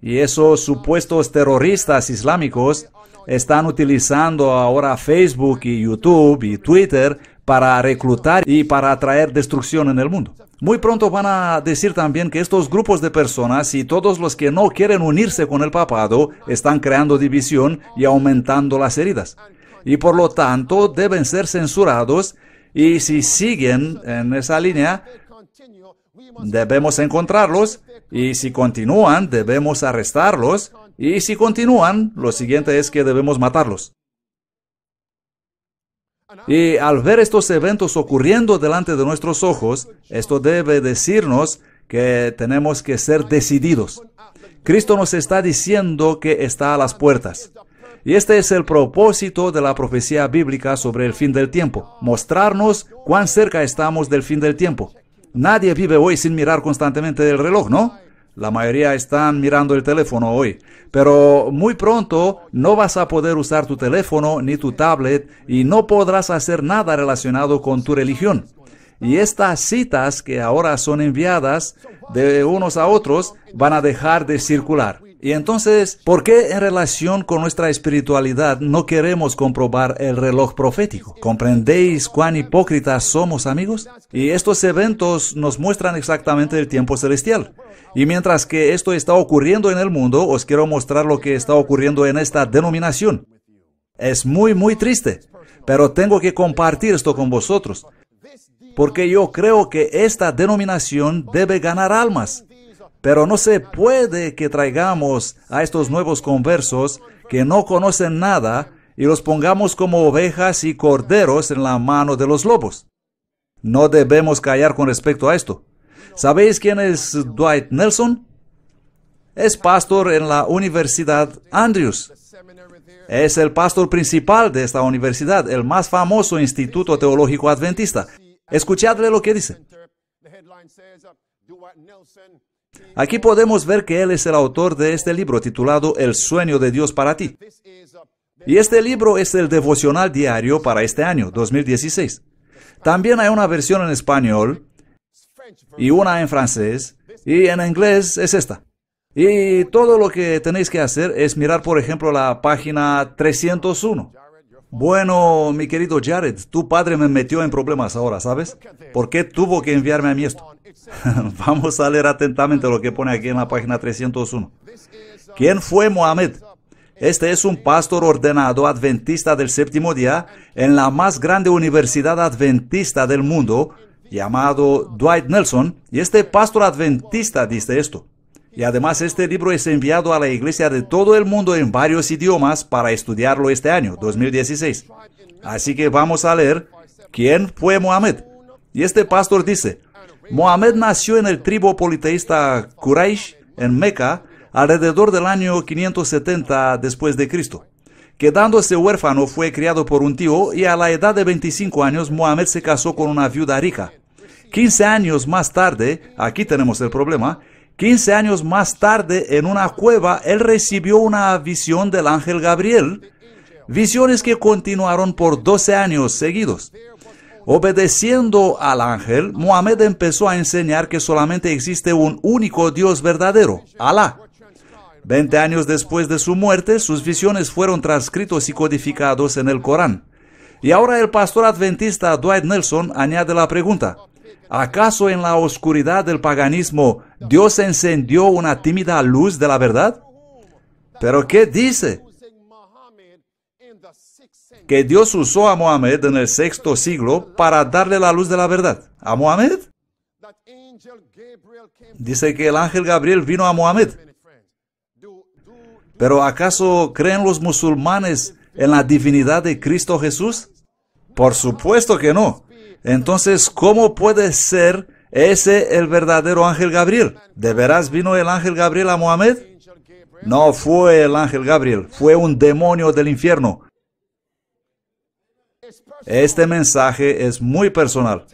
y esos supuestos terroristas islámicos están utilizando ahora Facebook y YouTube y Twitter para reclutar y para atraer destrucción en el mundo. Muy pronto van a decir también que estos grupos de personas y todos los que no quieren unirse con el papado están creando división y aumentando las heridas. Y por lo tanto deben ser censurados y si siguen en esa línea debemos encontrarlos y si continúan, debemos arrestarlos y si continúan, lo siguiente es que debemos matarlos. Y al ver estos eventos ocurriendo delante de nuestros ojos, esto debe decirnos que tenemos que ser decididos. Cristo nos está diciendo que está a las puertas. Y este es el propósito de la profecía bíblica sobre el fin del tiempo, mostrarnos cuán cerca estamos del fin del tiempo. Nadie vive hoy sin mirar constantemente el reloj, ¿no? La mayoría están mirando el teléfono hoy. Pero muy pronto no vas a poder usar tu teléfono ni tu tablet y no podrás hacer nada relacionado con tu religión. Y estas citas que ahora son enviadas de unos a otros van a dejar de circular. Y entonces, ¿por qué en relación con nuestra espiritualidad no queremos comprobar el reloj profético? ¿Comprendéis cuán hipócritas somos, amigos? Y estos eventos nos muestran exactamente el tiempo celestial. Y mientras que esto está ocurriendo en el mundo, os quiero mostrar lo que está ocurriendo en esta denominación. Es muy, muy triste, pero tengo que compartir esto con vosotros, porque yo creo que esta denominación debe ganar almas pero no se puede que traigamos a estos nuevos conversos que no conocen nada y los pongamos como ovejas y corderos en la mano de los lobos. No debemos callar con respecto a esto. ¿Sabéis quién es Dwight Nelson? Es pastor en la Universidad Andrews. Es el pastor principal de esta universidad, el más famoso instituto teológico adventista. Escuchadle lo que dice. Aquí podemos ver que él es el autor de este libro titulado El sueño de Dios para ti. Y este libro es el devocional diario para este año, 2016. También hay una versión en español y una en francés y en inglés es esta. Y todo lo que tenéis que hacer es mirar, por ejemplo, la página 301. Bueno, mi querido Jared, tu padre me metió en problemas ahora, ¿sabes? ¿Por qué tuvo que enviarme a mí esto? Vamos a leer atentamente lo que pone aquí en la página 301. ¿Quién fue Mohamed? Este es un pastor ordenado adventista del séptimo día en la más grande universidad adventista del mundo, llamado Dwight Nelson, y este pastor adventista dice esto. Y además este libro es enviado a la iglesia de todo el mundo en varios idiomas para estudiarlo este año, 2016. Así que vamos a leer quién fue Mohamed. Y este pastor dice, Mohamed nació en el tribu politeísta Quraysh en Meca alrededor del año 570 después de Cristo. Quedándose huérfano fue criado por un tío y a la edad de 25 años Mohamed se casó con una viuda rica. 15 años más tarde, aquí tenemos el problema, 15 años más tarde, en una cueva, él recibió una visión del ángel Gabriel, visiones que continuaron por 12 años seguidos. Obedeciendo al ángel, Mohamed empezó a enseñar que solamente existe un único Dios verdadero, Alá. Veinte años después de su muerte, sus visiones fueron transcritos y codificados en el Corán. Y ahora el pastor adventista Dwight Nelson añade la pregunta, ¿Acaso en la oscuridad del paganismo Dios encendió una tímida luz de la verdad? Pero ¿qué dice? Que Dios usó a Mohamed en el sexto siglo para darle la luz de la verdad. ¿A Mohamed? Dice que el ángel Gabriel vino a Mohamed. Pero ¿acaso creen los musulmanes en la divinidad de Cristo Jesús? Por supuesto que no. Entonces, ¿cómo puede ser ese el verdadero ángel Gabriel? ¿De veras vino el ángel Gabriel a Mohamed? No fue el ángel Gabriel, fue un demonio del infierno. Este mensaje es muy personal.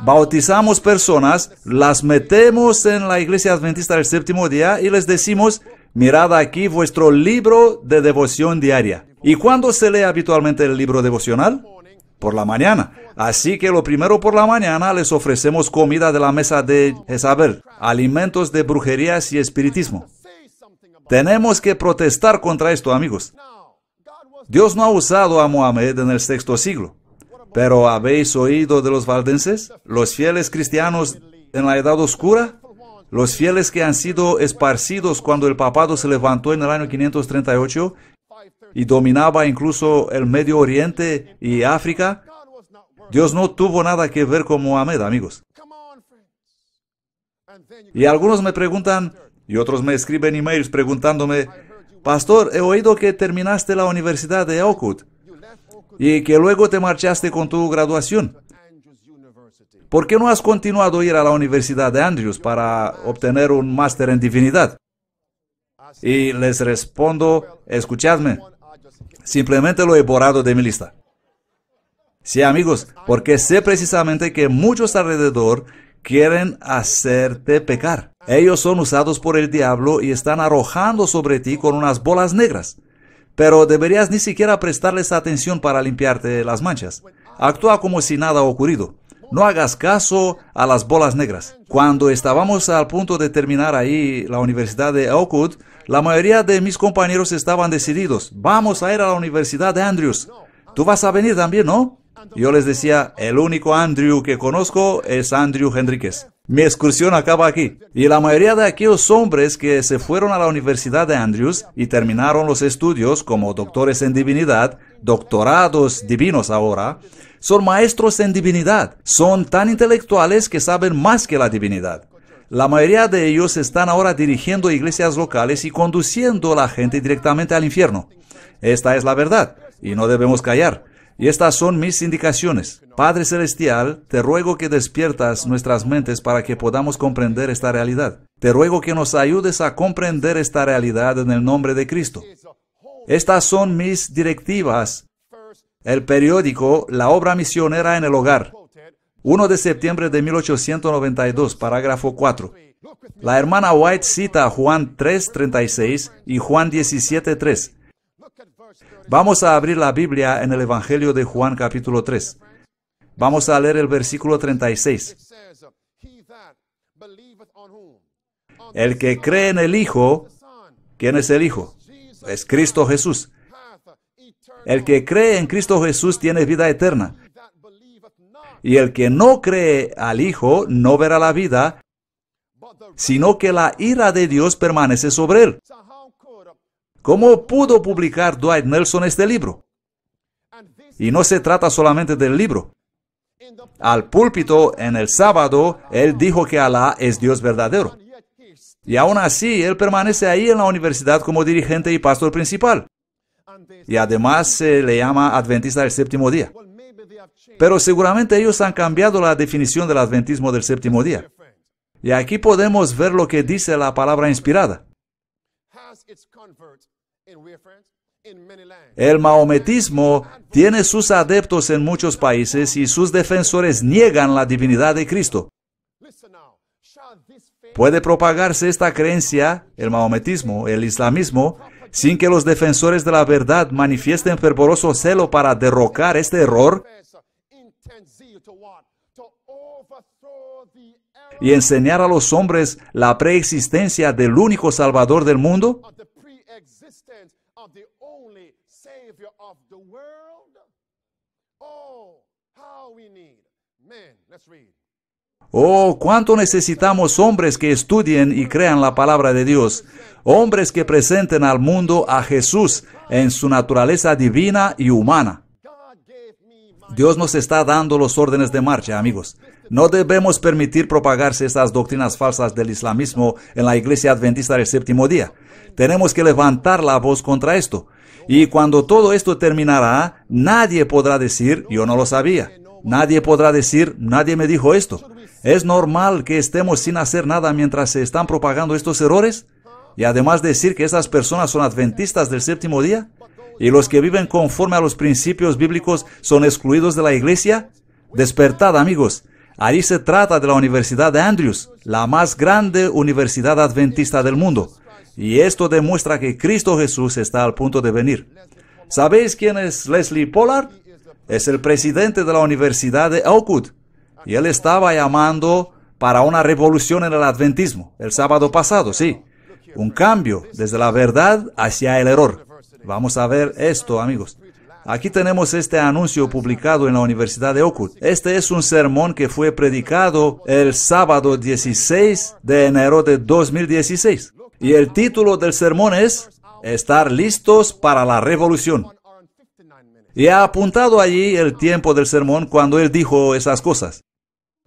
Bautizamos personas, las metemos en la iglesia adventista del séptimo día y les decimos, mirad aquí vuestro libro de devoción diaria. ¿Y cuándo se lee habitualmente el libro devocional? por la mañana. Así que lo primero por la mañana les ofrecemos comida de la mesa de Jezabel, alimentos de brujerías y espiritismo. Tenemos que protestar contra esto, amigos. Dios no ha usado a Mohamed en el sexto siglo. Pero ¿habéis oído de los valdenses? ¿Los fieles cristianos en la Edad Oscura? ¿Los fieles que han sido esparcidos cuando el papado se levantó en el año 538 y dominaba incluso el Medio Oriente y África, Dios no tuvo nada que ver con Mohamed, amigos. Y algunos me preguntan, y otros me escriben emails preguntándome, Pastor, he oído que terminaste la Universidad de Oakwood y que luego te marchaste con tu graduación. ¿Por qué no has continuado a ir a la Universidad de Andrews para obtener un máster en divinidad? Y les respondo, escuchadme, simplemente lo he borrado de mi lista. Sí, amigos, porque sé precisamente que muchos alrededor quieren hacerte pecar. Ellos son usados por el diablo y están arrojando sobre ti con unas bolas negras. Pero deberías ni siquiera prestarles atención para limpiarte las manchas. Actúa como si nada ha ocurrido. No hagas caso a las bolas negras. Cuando estábamos al punto de terminar ahí la Universidad de Oakwood, la mayoría de mis compañeros estaban decididos. Vamos a ir a la Universidad de Andrews. Tú vas a venir también, ¿no? Yo les decía, el único Andrew que conozco es Andrew Henríquez. Mi excursión acaba aquí. Y la mayoría de aquellos hombres que se fueron a la Universidad de Andrews y terminaron los estudios como doctores en divinidad, doctorados divinos ahora, son maestros en divinidad. Son tan intelectuales que saben más que la divinidad. La mayoría de ellos están ahora dirigiendo iglesias locales y conduciendo a la gente directamente al infierno. Esta es la verdad y no debemos callar. Y estas son mis indicaciones. Padre Celestial, te ruego que despiertas nuestras mentes para que podamos comprender esta realidad. Te ruego que nos ayudes a comprender esta realidad en el nombre de Cristo. Estas son mis directivas. El periódico La obra misionera en el hogar. 1 de septiembre de 1892, parágrafo 4. La hermana White cita Juan Juan 3.36 y Juan 3. Vamos a abrir la Biblia en el Evangelio de Juan capítulo 3. Vamos a leer el versículo 36. El que cree en el Hijo, ¿quién es el Hijo? Es Cristo Jesús. El que cree en Cristo Jesús tiene vida eterna. Y el que no cree al Hijo no verá la vida, sino que la ira de Dios permanece sobre él. ¿Cómo pudo publicar Dwight Nelson este libro? Y no se trata solamente del libro. Al púlpito en el sábado, él dijo que Alá es Dios verdadero. Y aún así, él permanece ahí en la universidad como dirigente y pastor principal. Y además se le llama adventista del séptimo día. Pero seguramente ellos han cambiado la definición del adventismo del séptimo día. Y aquí podemos ver lo que dice la palabra inspirada. El maometismo tiene sus adeptos en muchos países y sus defensores niegan la divinidad de Cristo. Puede propagarse esta creencia, el maometismo, el islamismo, sin que los defensores de la verdad manifiesten fervoroso celo para derrocar este error y enseñar a los hombres la preexistencia del único Salvador del mundo? Oh, oh, cuánto necesitamos hombres que estudien y crean la palabra de Dios, hombres que presenten al mundo a Jesús en su naturaleza divina y humana. Dios nos está dando los órdenes de marcha, amigos. No debemos permitir propagarse estas doctrinas falsas del islamismo en la iglesia adventista del séptimo día. Tenemos que levantar la voz contra esto. Y cuando todo esto terminará, nadie podrá decir, yo no lo sabía. Nadie podrá decir, nadie me dijo esto. ¿Es normal que estemos sin hacer nada mientras se están propagando estos errores? Y además decir que esas personas son adventistas del séptimo día? ¿Y los que viven conforme a los principios bíblicos son excluidos de la iglesia? Despertad, amigos. Ahí se trata de la Universidad de Andrews, la más grande universidad adventista del mundo. Y esto demuestra que Cristo Jesús está al punto de venir. ¿Sabéis quién es Leslie Pollard? Es el presidente de la Universidad de Oakwood. Y él estaba llamando para una revolución en el adventismo el sábado pasado, sí. Un cambio desde la verdad hacia el error. Vamos a ver esto, amigos. Aquí tenemos este anuncio publicado en la Universidad de Oakwood. Este es un sermón que fue predicado el sábado 16 de enero de 2016. Y el título del sermón es Estar listos para la revolución. Y ha apuntado allí el tiempo del sermón cuando él dijo esas cosas.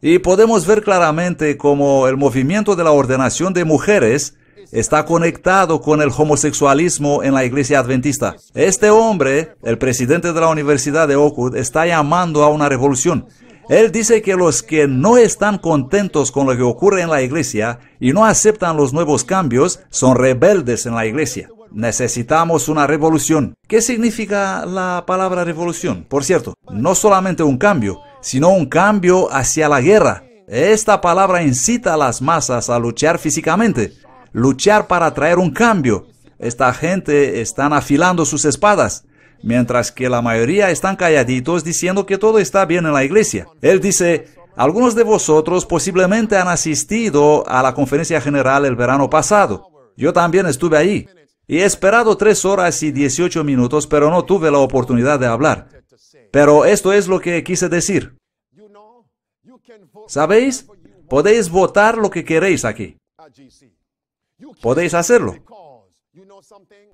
Y podemos ver claramente cómo el movimiento de la ordenación de mujeres está conectado con el homosexualismo en la iglesia adventista. Este hombre, el presidente de la Universidad de Oakwood, está llamando a una revolución. Él dice que los que no están contentos con lo que ocurre en la iglesia y no aceptan los nuevos cambios son rebeldes en la iglesia. Necesitamos una revolución. ¿Qué significa la palabra revolución? Por cierto, no solamente un cambio, sino un cambio hacia la guerra. Esta palabra incita a las masas a luchar físicamente luchar para traer un cambio. Esta gente están afilando sus espadas, mientras que la mayoría están calladitos diciendo que todo está bien en la iglesia. Él dice, algunos de vosotros posiblemente han asistido a la conferencia general el verano pasado. Yo también estuve ahí. Y he esperado tres horas y 18 minutos, pero no tuve la oportunidad de hablar. Pero esto es lo que quise decir. ¿Sabéis? Podéis votar lo que queréis aquí podéis hacerlo.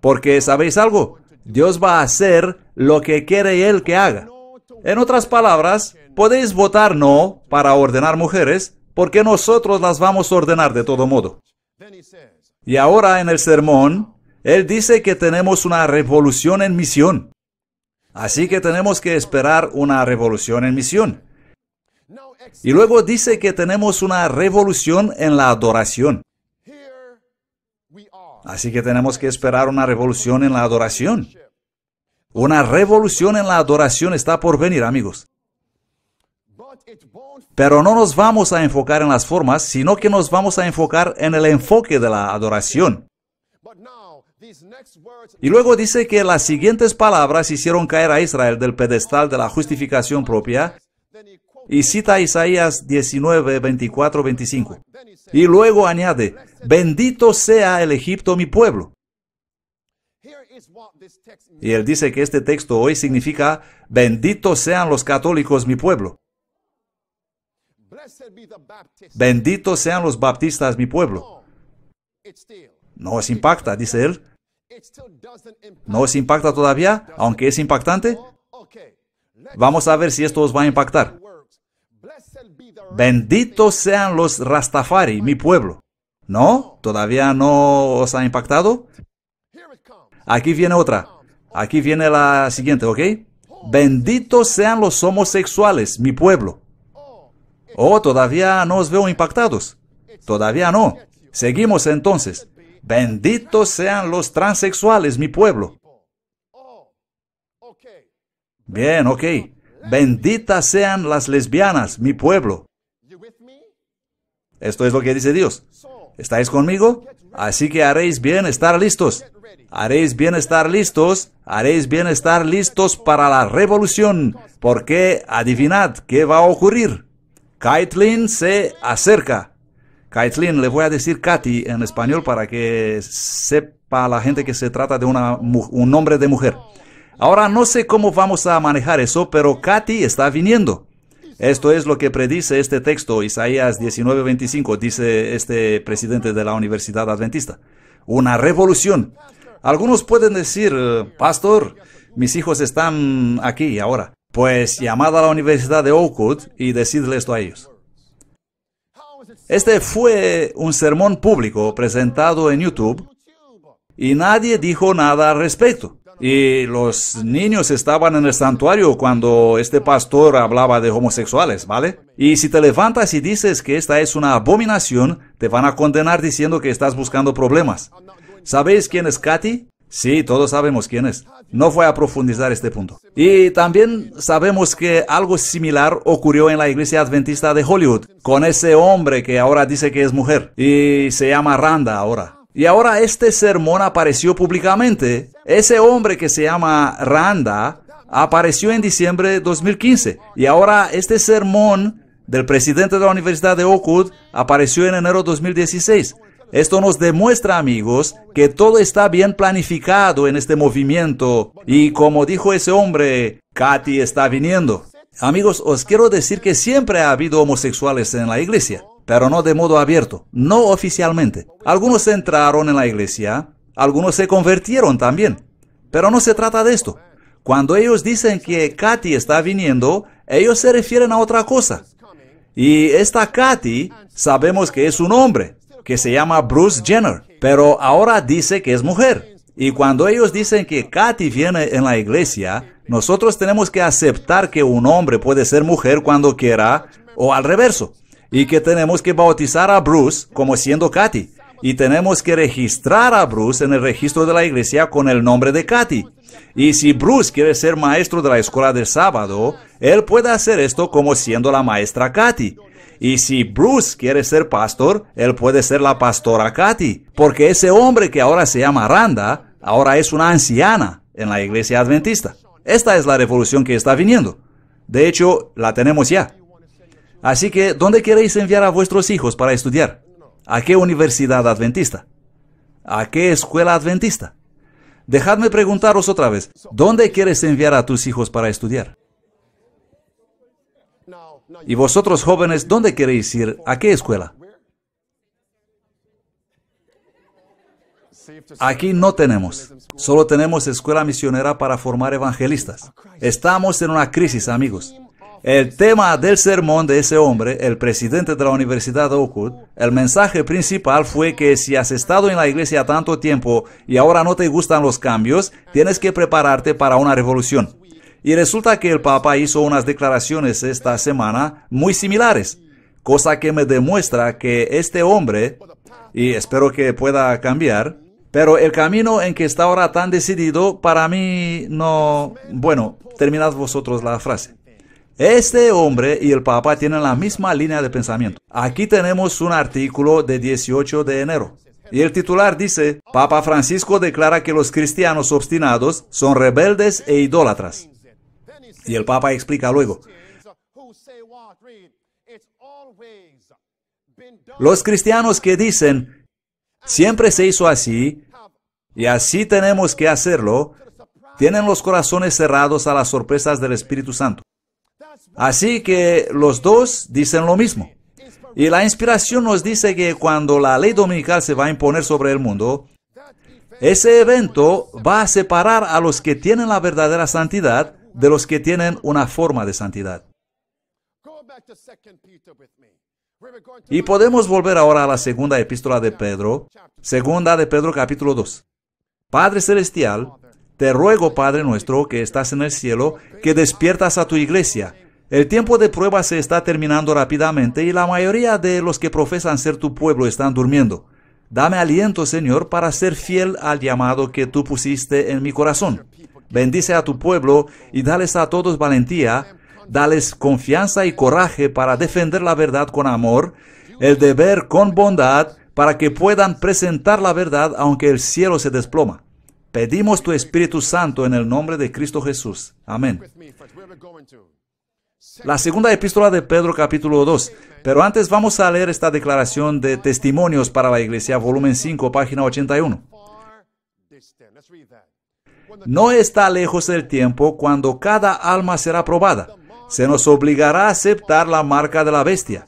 Porque sabéis algo, Dios va a hacer lo que quiere Él que haga. En otras palabras, podéis votar no para ordenar mujeres, porque nosotros las vamos a ordenar de todo modo. Y ahora en el sermón, Él dice que tenemos una revolución en misión. Así que tenemos que esperar una revolución en misión. Y luego dice que tenemos una revolución en la adoración. Así que tenemos que esperar una revolución en la adoración. Una revolución en la adoración está por venir, amigos. Pero no nos vamos a enfocar en las formas, sino que nos vamos a enfocar en el enfoque de la adoración. Y luego dice que las siguientes palabras hicieron caer a Israel del pedestal de la justificación propia y cita Isaías 19, 24, 25. Y luego añade, bendito sea el Egipto mi pueblo. Y él dice que este texto hoy significa, benditos sean los católicos mi pueblo. Benditos sean los baptistas mi pueblo. No os impacta, dice él. No os impacta todavía, aunque es impactante. Vamos a ver si esto os va a impactar benditos sean los Rastafari, mi pueblo. ¿No? ¿Todavía no os ha impactado? Aquí viene otra. Aquí viene la siguiente, ¿ok? Benditos sean los homosexuales, mi pueblo. Oh, todavía no os veo impactados. Todavía no. Seguimos entonces. Benditos sean los transexuales, mi pueblo. Bien, ok. Benditas sean las lesbianas, mi pueblo. Esto es lo que dice Dios. ¿Estáis conmigo? Así que haréis bien estar listos. Haréis bien estar listos. Haréis bien estar listos para la revolución. Porque adivinad qué va a ocurrir. Caitlin se acerca. Caitlin, le voy a decir Katy en español para que sepa la gente que se trata de una, un hombre de mujer. Ahora no sé cómo vamos a manejar eso, pero Katy está viniendo. Esto es lo que predice este texto, Isaías 19:25, dice este presidente de la Universidad Adventista. Una revolución. Algunos pueden decir, pastor, mis hijos están aquí ahora. Pues llamad a la Universidad de Oakwood y decidle esto a ellos. Este fue un sermón público presentado en YouTube y nadie dijo nada al respecto y los niños estaban en el santuario cuando este pastor hablaba de homosexuales, ¿vale? Y si te levantas y dices que esta es una abominación, te van a condenar diciendo que estás buscando problemas. ¿Sabéis quién es Katy? Sí, todos sabemos quién es. No voy a profundizar este punto. Y también sabemos que algo similar ocurrió en la iglesia adventista de Hollywood, con ese hombre que ahora dice que es mujer, y se llama Randa ahora. Y ahora este sermón apareció públicamente. Ese hombre que se llama Randa apareció en diciembre de 2015. Y ahora este sermón del presidente de la Universidad de Oakwood apareció en enero de 2016. Esto nos demuestra, amigos, que todo está bien planificado en este movimiento. Y como dijo ese hombre, Katy está viniendo. Amigos, os quiero decir que siempre ha habido homosexuales en la iglesia pero no de modo abierto, no oficialmente. Algunos entraron en la iglesia, algunos se convirtieron también, pero no se trata de esto. Cuando ellos dicen que Katy está viniendo, ellos se refieren a otra cosa. Y esta Katy, sabemos que es un hombre, que se llama Bruce Jenner, pero ahora dice que es mujer. Y cuando ellos dicen que Katy viene en la iglesia, nosotros tenemos que aceptar que un hombre puede ser mujer cuando quiera o al reverso y que tenemos que bautizar a Bruce como siendo Katy. Y tenemos que registrar a Bruce en el registro de la iglesia con el nombre de Katy. Y si Bruce quiere ser maestro de la escuela del sábado, él puede hacer esto como siendo la maestra Katy. Y si Bruce quiere ser pastor, él puede ser la pastora Katy. Porque ese hombre que ahora se llama Randa, ahora es una anciana en la iglesia adventista. Esta es la revolución que está viniendo. De hecho, la tenemos ya. Así que, ¿dónde queréis enviar a vuestros hijos para estudiar? ¿A qué universidad adventista? ¿A qué escuela adventista? Dejadme preguntaros otra vez, ¿dónde quieres enviar a tus hijos para estudiar? Y vosotros jóvenes, ¿dónde queréis ir? ¿A qué escuela? Aquí no tenemos. Solo tenemos escuela misionera para formar evangelistas. Estamos en una crisis, amigos. El tema del sermón de ese hombre, el presidente de la Universidad de Oakwood, el mensaje principal fue que si has estado en la iglesia tanto tiempo y ahora no te gustan los cambios, tienes que prepararte para una revolución. Y resulta que el Papa hizo unas declaraciones esta semana muy similares, cosa que me demuestra que este hombre, y espero que pueda cambiar, pero el camino en que está ahora tan decidido, para mí no... Bueno, terminad vosotros la frase. Este hombre y el Papa tienen la misma línea de pensamiento. Aquí tenemos un artículo de 18 de enero. Y el titular dice, Papa Francisco declara que los cristianos obstinados son rebeldes e idólatras. Y el Papa explica luego, los cristianos que dicen, siempre se hizo así, y así tenemos que hacerlo, tienen los corazones cerrados a las sorpresas del Espíritu Santo. Así que los dos dicen lo mismo. Y la inspiración nos dice que cuando la ley dominical se va a imponer sobre el mundo, ese evento va a separar a los que tienen la verdadera santidad de los que tienen una forma de santidad. Y podemos volver ahora a la segunda epístola de Pedro, segunda de Pedro capítulo 2. Padre Celestial, te ruego, Padre nuestro, que estás en el cielo, que despiertas a tu iglesia el tiempo de prueba se está terminando rápidamente y la mayoría de los que profesan ser tu pueblo están durmiendo. Dame aliento, Señor, para ser fiel al llamado que tú pusiste en mi corazón. Bendice a tu pueblo y dales a todos valentía, dales confianza y coraje para defender la verdad con amor, el deber con bondad, para que puedan presentar la verdad aunque el cielo se desploma. Pedimos tu Espíritu Santo en el nombre de Cristo Jesús. Amén. La segunda epístola de Pedro capítulo 2. Pero antes vamos a leer esta declaración de Testimonios para la Iglesia, volumen 5, página 81. No está lejos el tiempo cuando cada alma será probada. Se nos obligará a aceptar la marca de la bestia.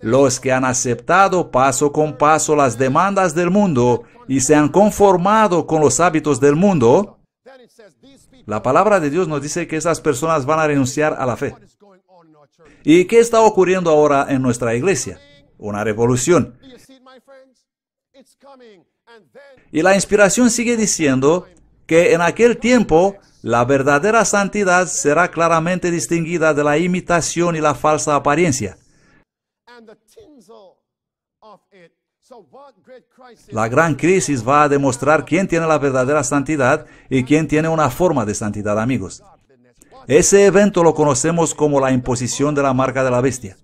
Los que han aceptado paso con paso las demandas del mundo y se han conformado con los hábitos del mundo, la palabra de Dios nos dice que esas personas van a renunciar a la fe. ¿Y qué está ocurriendo ahora en nuestra iglesia? Una revolución. Y la inspiración sigue diciendo que en aquel tiempo la verdadera santidad será claramente distinguida de la imitación y la falsa apariencia. La gran crisis va a demostrar quién tiene la verdadera santidad y quién tiene una forma de santidad, amigos. Ese evento lo conocemos como la imposición de la marca de la bestia.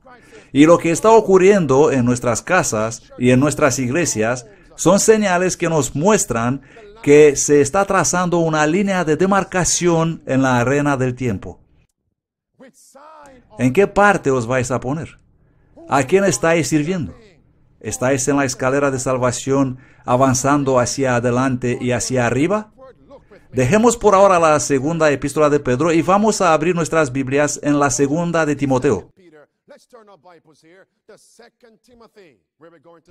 Y lo que está ocurriendo en nuestras casas y en nuestras iglesias son señales que nos muestran que se está trazando una línea de demarcación en la arena del tiempo. ¿En qué parte os vais a poner? ¿A quién estáis sirviendo? ¿Estáis en la escalera de salvación avanzando hacia adelante y hacia arriba? Dejemos por ahora la segunda epístola de Pedro y vamos a abrir nuestras Biblias en la segunda de Timoteo.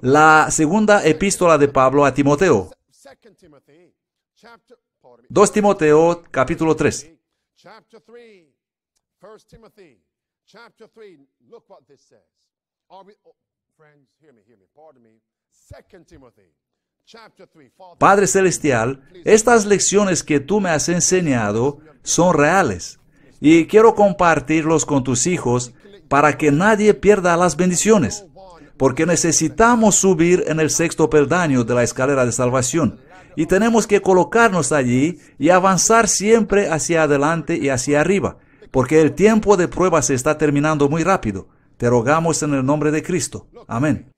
La segunda epístola de Pablo a Timoteo. 2 Timoteo capítulo 3. Padre Celestial, estas lecciones que tú me has enseñado son reales y quiero compartirlos con tus hijos para que nadie pierda las bendiciones, porque necesitamos subir en el sexto peldaño de la escalera de salvación y tenemos que colocarnos allí y avanzar siempre hacia adelante y hacia arriba, porque el tiempo de prueba se está terminando muy rápido. Te rogamos en el nombre de Cristo. Amén.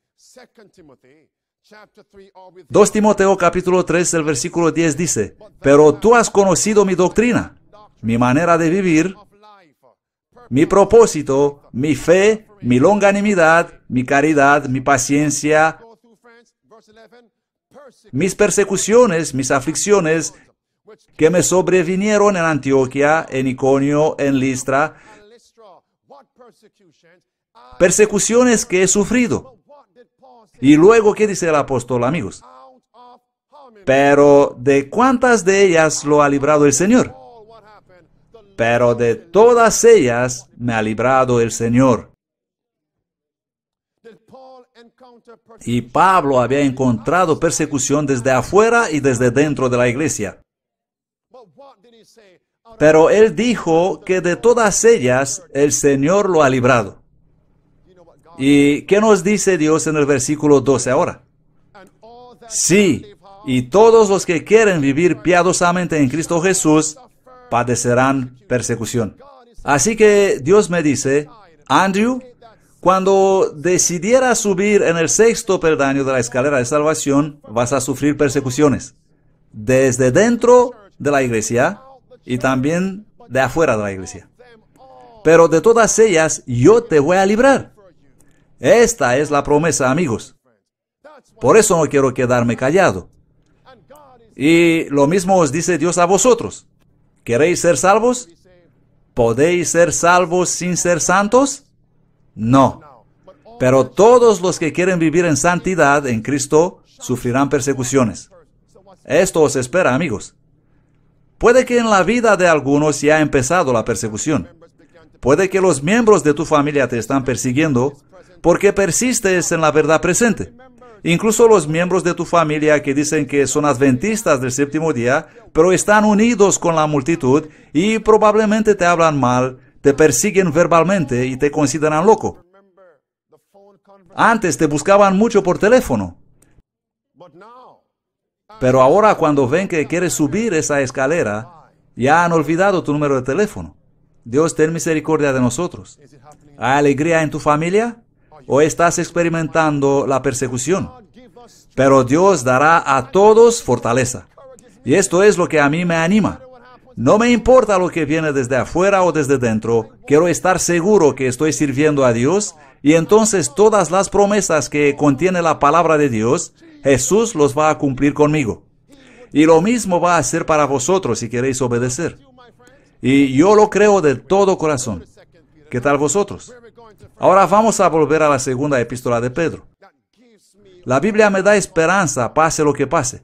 2 Timoteo capítulo 3, el versículo 10 dice, pero tú has conocido mi doctrina, mi manera de vivir, mi propósito, mi fe, mi longanimidad, mi caridad, mi paciencia, mis persecuciones, mis aflicciones que me sobrevinieron en Antioquia, en Iconio, en Listra persecuciones que he sufrido. Y luego, ¿qué dice el apóstol, amigos? Pero de cuántas de ellas lo ha librado el Señor. Pero de todas ellas me ha librado el Señor. Y Pablo había encontrado persecución desde afuera y desde dentro de la iglesia. Pero él dijo que de todas ellas el Señor lo ha librado. ¿Y qué nos dice Dios en el versículo 12 ahora? Sí, y todos los que quieren vivir piadosamente en Cristo Jesús padecerán persecución. Así que Dios me dice, Andrew, cuando decidieras subir en el sexto peldaño de la escalera de salvación, vas a sufrir persecuciones desde dentro de la iglesia y también de afuera de la iglesia. Pero de todas ellas yo te voy a librar. Esta es la promesa, amigos. Por eso no quiero quedarme callado. Y lo mismo os dice Dios a vosotros. ¿Queréis ser salvos? ¿Podéis ser salvos sin ser santos? No. Pero todos los que quieren vivir en santidad en Cristo sufrirán persecuciones. Esto os espera, amigos. Puede que en la vida de algunos ya ha empezado la persecución. Puede que los miembros de tu familia te están persiguiendo porque persistes en la verdad presente. Incluso los miembros de tu familia que dicen que son adventistas del séptimo día, pero están unidos con la multitud y probablemente te hablan mal, te persiguen verbalmente y te consideran loco. Antes te buscaban mucho por teléfono. Pero ahora cuando ven que quieres subir esa escalera, ya han olvidado tu número de teléfono. Dios ten misericordia de nosotros. ¿Hay alegría en tu familia? o estás experimentando la persecución. Pero Dios dará a todos fortaleza. Y esto es lo que a mí me anima. No me importa lo que viene desde afuera o desde dentro, quiero estar seguro que estoy sirviendo a Dios y entonces todas las promesas que contiene la palabra de Dios, Jesús los va a cumplir conmigo. Y lo mismo va a hacer para vosotros si queréis obedecer. Y yo lo creo de todo corazón. ¿Qué tal vosotros? Ahora vamos a volver a la segunda epístola de Pedro. La Biblia me da esperanza, pase lo que pase.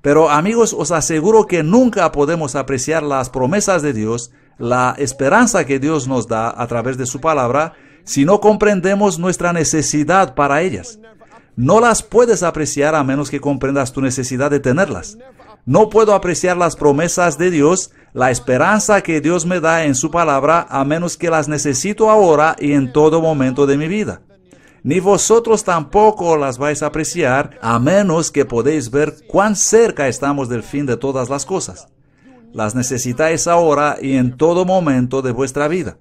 Pero amigos, os aseguro que nunca podemos apreciar las promesas de Dios, la esperanza que Dios nos da a través de su palabra, si no comprendemos nuestra necesidad para ellas. No las puedes apreciar a menos que comprendas tu necesidad de tenerlas. No puedo apreciar las promesas de Dios, la esperanza que Dios me da en su palabra, a menos que las necesito ahora y en todo momento de mi vida. Ni vosotros tampoco las vais a apreciar, a menos que podéis ver cuán cerca estamos del fin de todas las cosas. Las necesitáis ahora y en todo momento de vuestra vida.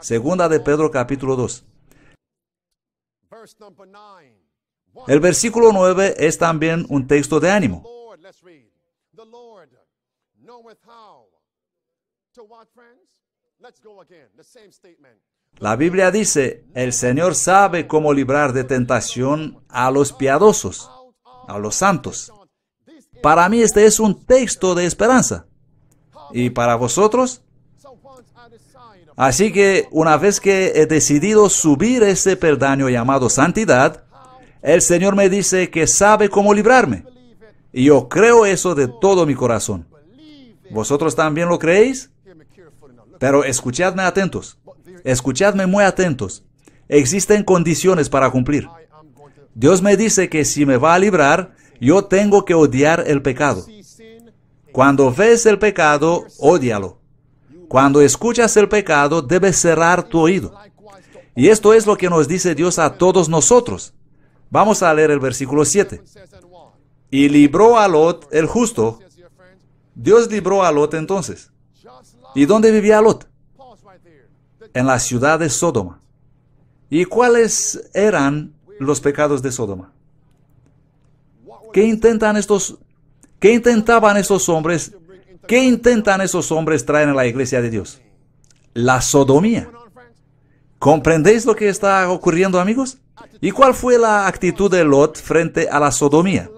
Segunda de Pedro capítulo 2. El versículo 9 es también un texto de ánimo. La Biblia dice, el Señor sabe cómo librar de tentación a los piadosos, a los santos. Para mí este es un texto de esperanza. ¿Y para vosotros? Así que una vez que he decidido subir ese perdaño llamado santidad, el Señor me dice que sabe cómo librarme. Y yo creo eso de todo mi corazón. ¿Vosotros también lo creéis? Pero escuchadme atentos, escuchadme muy atentos. Existen condiciones para cumplir. Dios me dice que si me va a librar, yo tengo que odiar el pecado. Cuando ves el pecado, odialo. Cuando escuchas el pecado, debes cerrar tu oído. Y esto es lo que nos dice Dios a todos nosotros. Vamos a leer el versículo 7. Y libró a Lot el justo. Dios libró a Lot entonces. ¿Y dónde vivía Lot? En la ciudad de Sodoma. ¿Y cuáles eran los pecados de Sodoma? ¿Qué intentan estos intentaban estos hombres? ¿Qué intentan esos hombres traer a la iglesia de Dios? La sodomía. ¿Comprendéis lo que está ocurriendo, amigos? ¿Y cuál fue la actitud de Lot frente a la sodomía?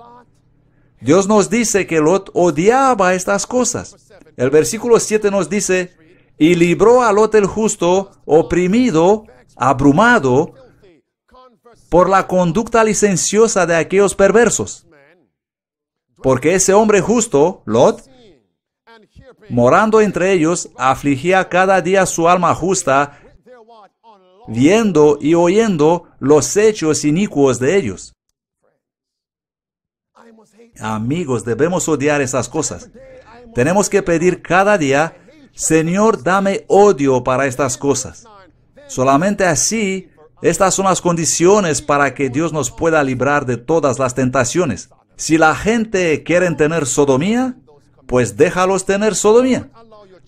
Dios nos dice que Lot odiaba estas cosas. El versículo 7 nos dice, y libró a Lot el justo, oprimido, abrumado, por la conducta licenciosa de aquellos perversos. Porque ese hombre justo, Lot, morando entre ellos, afligía cada día su alma justa, viendo y oyendo los hechos inicuos de ellos. Amigos, debemos odiar esas cosas. Tenemos que pedir cada día, Señor, dame odio para estas cosas. Solamente así, estas son las condiciones para que Dios nos pueda librar de todas las tentaciones. Si la gente quiere tener sodomía, pues déjalos tener sodomía.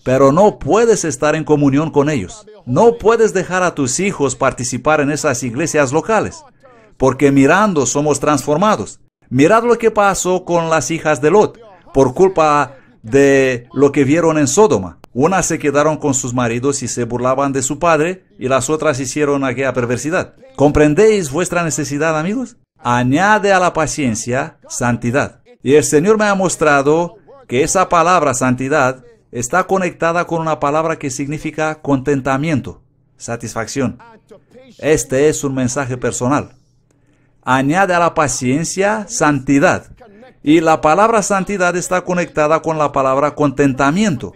Pero no puedes estar en comunión con ellos. No puedes dejar a tus hijos participar en esas iglesias locales, porque mirando somos transformados. Mirad lo que pasó con las hijas de Lot. Por culpa de lo que vieron en Sodoma. Unas se quedaron con sus maridos y se burlaban de su padre, y las otras hicieron aquella perversidad. ¿Comprendéis vuestra necesidad, amigos? Añade a la paciencia santidad. Y el Señor me ha mostrado que esa palabra santidad está conectada con una palabra que significa contentamiento, satisfacción. Este es un mensaje personal. Añade a la paciencia santidad. Y la palabra santidad está conectada con la palabra contentamiento.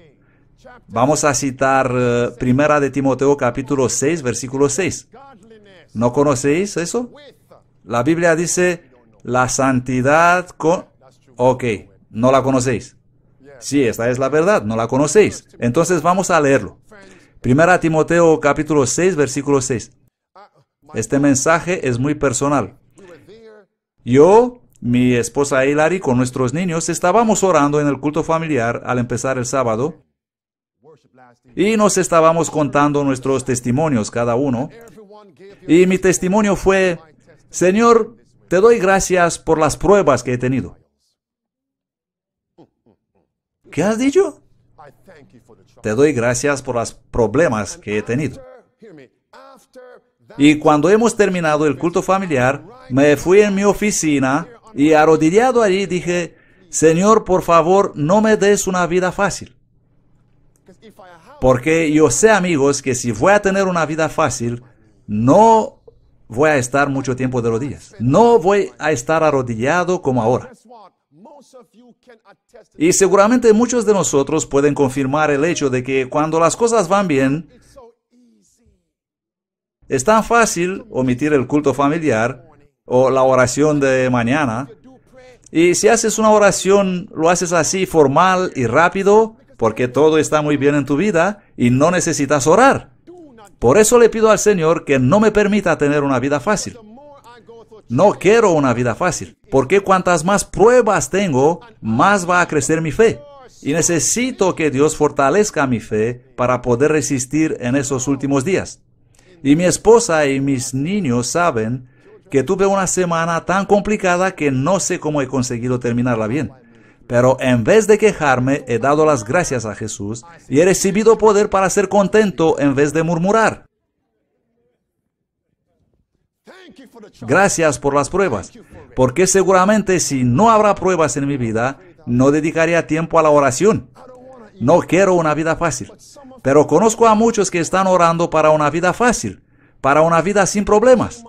Vamos a citar eh, Primera de Timoteo capítulo 6, versículo 6. ¿No conocéis eso? La Biblia dice la santidad con... Ok, no la conocéis. Sí, esta es la verdad, no la conocéis. Entonces vamos a leerlo. Primera Timoteo capítulo 6, versículo 6. Este mensaje es muy personal. Yo mi esposa Hilary con nuestros niños estábamos orando en el culto familiar al empezar el sábado y nos estábamos contando nuestros testimonios cada uno. Y mi testimonio fue, Señor, te doy gracias por las pruebas que he tenido. ¿Qué has dicho? Te doy gracias por los problemas que he tenido. Y cuando hemos terminado el culto familiar, me fui en mi oficina y arrodillado allí dije, Señor, por favor, no me des una vida fácil. Porque yo sé, amigos, que si voy a tener una vida fácil, no voy a estar mucho tiempo de rodillas. No voy a estar arrodillado como ahora. Y seguramente muchos de nosotros pueden confirmar el hecho de que cuando las cosas van bien, es tan fácil omitir el culto familiar o la oración de mañana. Y si haces una oración, lo haces así formal y rápido, porque todo está muy bien en tu vida y no necesitas orar. Por eso le pido al Señor que no me permita tener una vida fácil. No quiero una vida fácil, porque cuantas más pruebas tengo, más va a crecer mi fe. Y necesito que Dios fortalezca mi fe para poder resistir en esos últimos días. Y mi esposa y mis niños saben que tuve una semana tan complicada que no sé cómo he conseguido terminarla bien. Pero en vez de quejarme, he dado las gracias a Jesús y he recibido poder para ser contento en vez de murmurar. Gracias por las pruebas, porque seguramente si no habrá pruebas en mi vida, no dedicaría tiempo a la oración. No quiero una vida fácil, pero conozco a muchos que están orando para una vida fácil, para una vida sin problemas.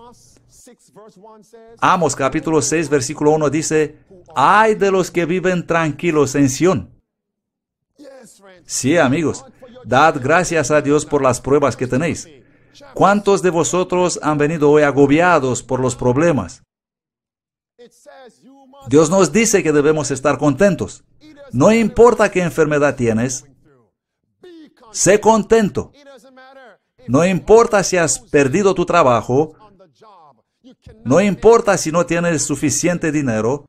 Amos capítulo 6, versículo 1 dice, ay de los que viven tranquilos en Sión. Sí, amigos, dad gracias a Dios por las pruebas que tenéis. ¿Cuántos de vosotros han venido hoy agobiados por los problemas? Dios nos dice que debemos estar contentos. No importa qué enfermedad tienes, sé contento. No importa si has perdido tu trabajo no importa si no tienes suficiente dinero,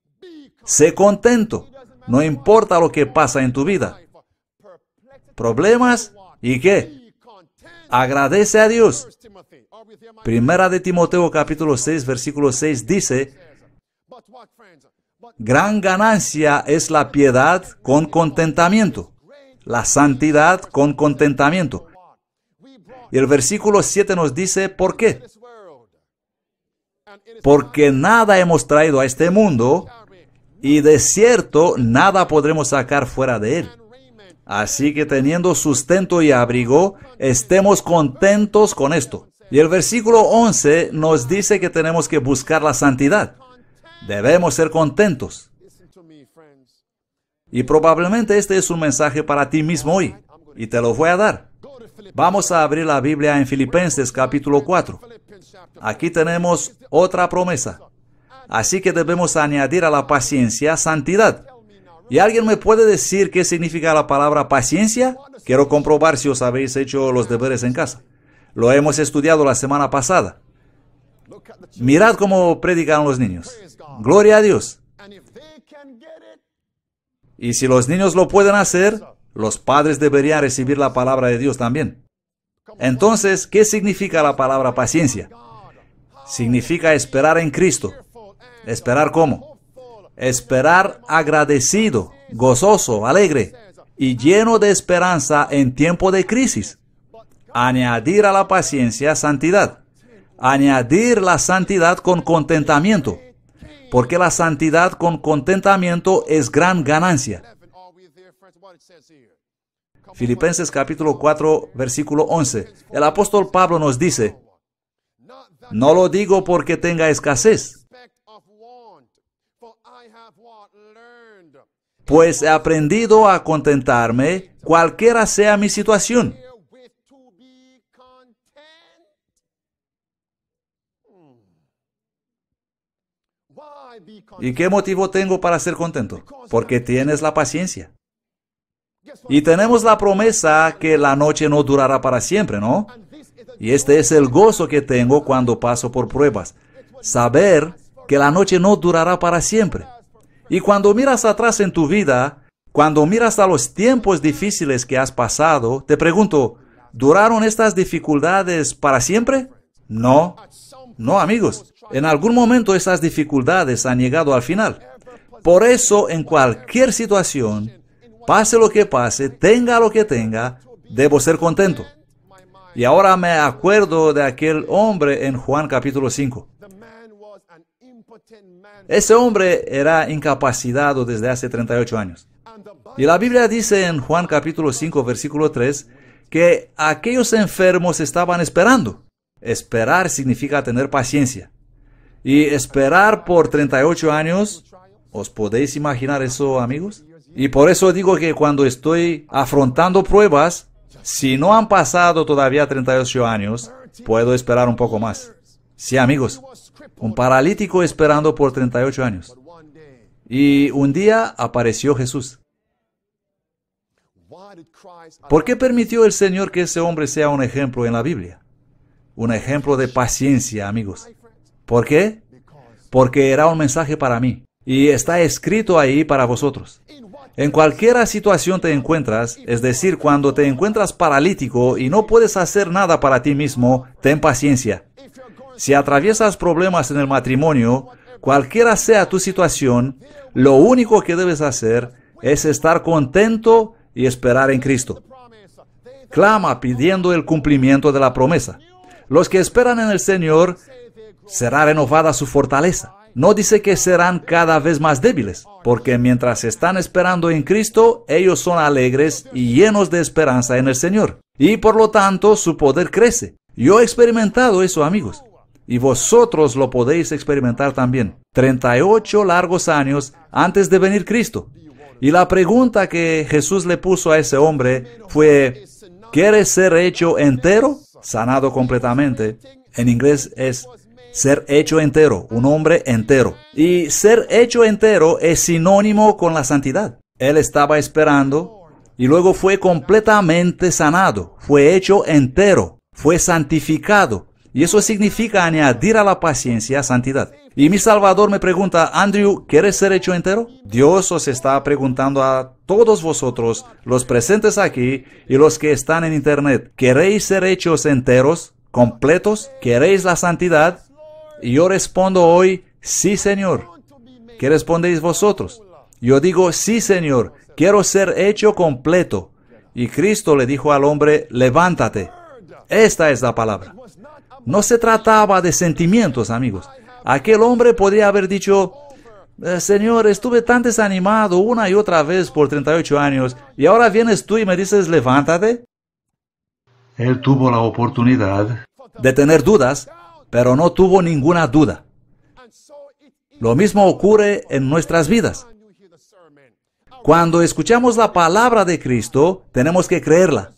sé contento. No importa lo que pasa en tu vida. ¿Problemas? ¿Y qué? Agradece a Dios. Primera de Timoteo capítulo 6 versículo 6 dice, Gran ganancia es la piedad con contentamiento, la santidad con contentamiento. Y el versículo 7 nos dice por qué porque nada hemos traído a este mundo y de cierto nada podremos sacar fuera de él. Así que teniendo sustento y abrigo, estemos contentos con esto. Y el versículo 11 nos dice que tenemos que buscar la santidad. Debemos ser contentos. Y probablemente este es un mensaje para ti mismo hoy, y te lo voy a dar. Vamos a abrir la Biblia en Filipenses capítulo 4. Aquí tenemos otra promesa. Así que debemos añadir a la paciencia santidad. ¿Y alguien me puede decir qué significa la palabra paciencia? Quiero comprobar si os habéis hecho los deberes en casa. Lo hemos estudiado la semana pasada. Mirad cómo predican los niños. Gloria a Dios. Y si los niños lo pueden hacer, los padres deberían recibir la palabra de Dios también. Entonces, ¿qué significa la palabra paciencia? Significa esperar en Cristo. ¿Esperar cómo? Esperar agradecido, gozoso, alegre y lleno de esperanza en tiempo de crisis. Añadir a la paciencia santidad. Añadir la santidad con contentamiento. Porque la santidad con contentamiento es gran ganancia. Filipenses capítulo 4, versículo 11. El apóstol Pablo nos dice, no lo digo porque tenga escasez, pues he aprendido a contentarme cualquiera sea mi situación. Hmm. ¿Y qué motivo tengo para ser contento? Porque tienes la paciencia. Y tenemos la promesa que la noche no durará para siempre, ¿no? Y este es el gozo que tengo cuando paso por pruebas. Saber que la noche no durará para siempre. Y cuando miras atrás en tu vida, cuando miras a los tiempos difíciles que has pasado, te pregunto, ¿duraron estas dificultades para siempre? No, no amigos. En algún momento esas dificultades han llegado al final. Por eso, en cualquier situación, Pase lo que pase, tenga lo que tenga, debo ser contento. Y ahora me acuerdo de aquel hombre en Juan capítulo 5. Ese hombre era incapacitado desde hace 38 años. Y la Biblia dice en Juan capítulo 5 versículo 3 que aquellos enfermos estaban esperando. Esperar significa tener paciencia. Y esperar por 38 años, ¿os podéis imaginar eso amigos? Y por eso digo que cuando estoy afrontando pruebas, si no han pasado todavía 38 años, puedo esperar un poco más. Sí, amigos, un paralítico esperando por 38 años. Y un día apareció Jesús. ¿Por qué permitió el Señor que ese hombre sea un ejemplo en la Biblia? Un ejemplo de paciencia, amigos. ¿Por qué? Porque era un mensaje para mí. Y está escrito ahí para vosotros. En cualquiera situación te encuentras, es decir, cuando te encuentras paralítico y no puedes hacer nada para ti mismo, ten paciencia. Si atraviesas problemas en el matrimonio, cualquiera sea tu situación, lo único que debes hacer es estar contento y esperar en Cristo. Clama pidiendo el cumplimiento de la promesa. Los que esperan en el Señor será renovada su fortaleza no dice que serán cada vez más débiles, porque mientras están esperando en Cristo, ellos son alegres y llenos de esperanza en el Señor, y por lo tanto su poder crece. Yo he experimentado eso, amigos, y vosotros lo podéis experimentar también. 38 largos años antes de venir Cristo. Y la pregunta que Jesús le puso a ese hombre fue, ¿quieres ser hecho entero? Sanado completamente. En inglés es ser hecho entero, un hombre entero. Y ser hecho entero es sinónimo con la santidad. Él estaba esperando y luego fue completamente sanado, fue hecho entero, fue santificado. Y eso significa añadir a la paciencia santidad. Y mi Salvador me pregunta, Andrew, ¿quieres ser hecho entero? Dios os está preguntando a todos vosotros, los presentes aquí y los que están en Internet, ¿queréis ser hechos enteros, completos? ¿Queréis la santidad? Y yo respondo hoy, sí Señor. ¿Qué respondéis vosotros? Yo digo, sí Señor, quiero ser hecho completo. Y Cristo le dijo al hombre, levántate. Esta es la palabra. No se trataba de sentimientos, amigos. Aquel hombre podría haber dicho, eh, Señor, estuve tan desanimado una y otra vez por 38 años y ahora vienes tú y me dices, levántate. Él tuvo la oportunidad de tener dudas, pero no tuvo ninguna duda. Lo mismo ocurre en nuestras vidas. Cuando escuchamos la palabra de Cristo, tenemos que creerla.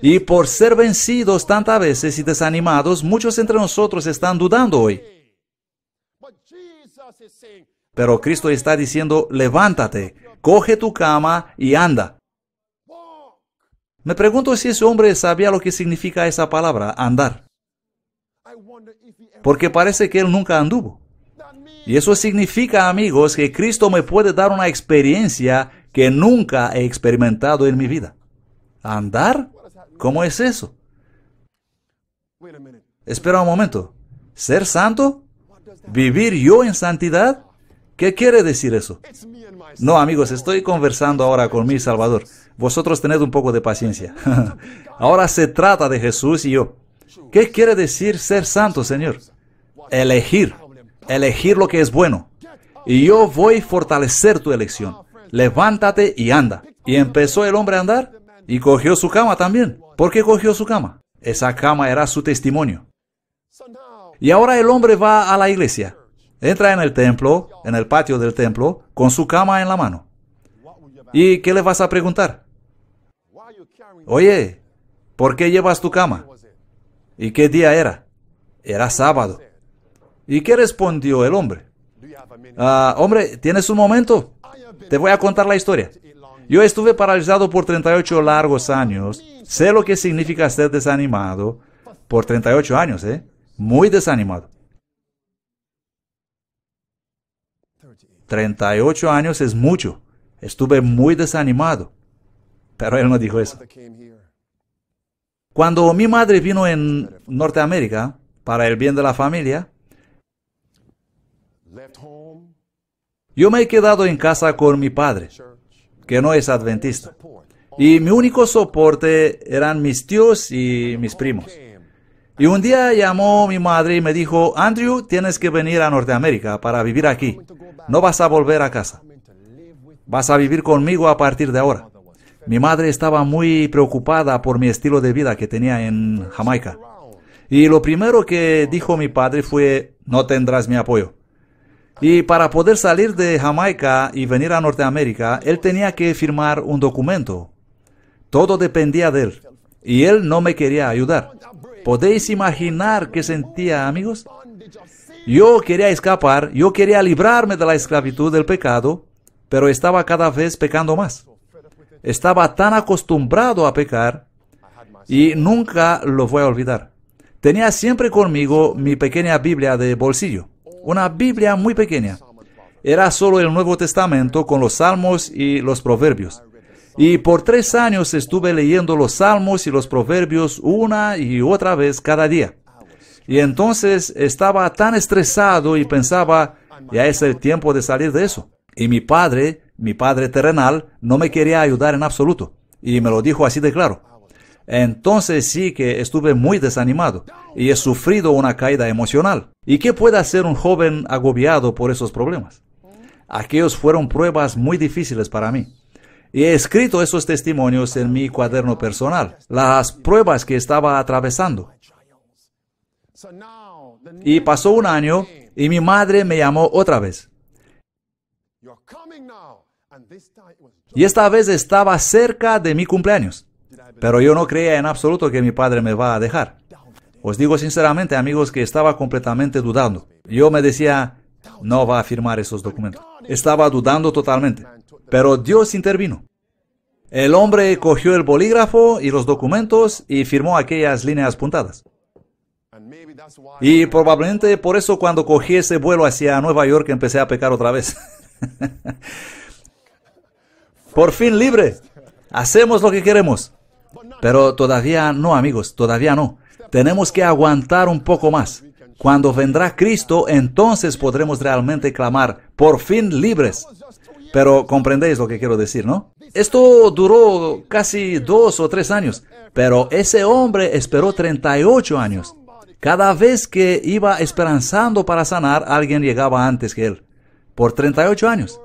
Y por ser vencidos tantas veces y desanimados, muchos entre nosotros están dudando hoy. Pero Cristo está diciendo, levántate, coge tu cama y anda. Me pregunto si ese hombre sabía lo que significa esa palabra, andar. Porque parece que él nunca anduvo. Y eso significa, amigos, que Cristo me puede dar una experiencia que nunca he experimentado en mi vida. ¿Andar? ¿Cómo es eso? Espera un momento. ¿Ser santo? ¿Vivir yo en santidad? ¿Qué quiere decir eso? No, amigos, estoy conversando ahora con mi Salvador. Vosotros tened un poco de paciencia. Ahora se trata de Jesús y yo. ¿Qué quiere decir ser santo, Señor? Elegir. Elegir lo que es bueno. Y yo voy a fortalecer tu elección. Levántate y anda. Y empezó el hombre a andar y cogió su cama también. ¿Por qué cogió su cama? Esa cama era su testimonio. Y ahora el hombre va a la iglesia. Entra en el templo, en el patio del templo, con su cama en la mano. ¿Y qué le vas a preguntar? Oye, ¿por qué llevas tu cama? ¿Y qué día era? Era sábado. ¿Y qué respondió el hombre? Ah, hombre, ¿tienes un momento? Te voy a contar la historia. Yo estuve paralizado por 38 largos años. Sé lo que significa ser desanimado. Por 38 años, ¿eh? Muy desanimado. 38 años es mucho. Estuve muy desanimado. Pero él no dijo eso. Cuando mi madre vino en Norteamérica, para el bien de la familia, yo me he quedado en casa con mi padre, que no es adventista. Y mi único soporte eran mis tíos y mis primos. Y un día llamó mi madre y me dijo, Andrew, tienes que venir a Norteamérica para vivir aquí. No vas a volver a casa. Vas a vivir conmigo a partir de ahora. Mi madre estaba muy preocupada por mi estilo de vida que tenía en Jamaica. Y lo primero que dijo mi padre fue, no tendrás mi apoyo. Y para poder salir de Jamaica y venir a Norteamérica, él tenía que firmar un documento. Todo dependía de él. Y él no me quería ayudar. ¿Podéis imaginar qué sentía, amigos? Yo quería escapar, yo quería librarme de la esclavitud del pecado, pero estaba cada vez pecando más. Estaba tan acostumbrado a pecar y nunca lo voy a olvidar. Tenía siempre conmigo mi pequeña Biblia de bolsillo, una Biblia muy pequeña. Era solo el Nuevo Testamento con los salmos y los proverbios. Y por tres años estuve leyendo los salmos y los proverbios una y otra vez cada día. Y entonces estaba tan estresado y pensaba, ya es el tiempo de salir de eso. Y mi padre, mi padre terrenal, no me quería ayudar en absoluto. Y me lo dijo así de claro. Entonces sí que estuve muy desanimado y he sufrido una caída emocional. ¿Y qué puede hacer un joven agobiado por esos problemas? Aquellos fueron pruebas muy difíciles para mí. Y he escrito esos testimonios en mi cuaderno personal, las pruebas que estaba atravesando. Y pasó un año y mi madre me llamó otra vez. Y esta vez estaba cerca de mi cumpleaños, pero yo no creía en absoluto que mi padre me va a dejar. Os digo sinceramente, amigos, que estaba completamente dudando. Yo me decía, no va a firmar esos documentos. Estaba dudando totalmente, pero Dios intervino. El hombre cogió el bolígrafo y los documentos y firmó aquellas líneas puntadas. Y probablemente por eso cuando cogí ese vuelo hacia Nueva York empecé a pecar otra vez. Por fin libre. Hacemos lo que queremos. Pero todavía no, amigos, todavía no. Tenemos que aguantar un poco más. Cuando vendrá Cristo, entonces podremos realmente clamar, por fin libres. Pero comprendéis lo que quiero decir, ¿no? Esto duró casi dos o tres años, pero ese hombre esperó 38 años. Cada vez que iba esperanzando para sanar, alguien llegaba antes que él por 38 años.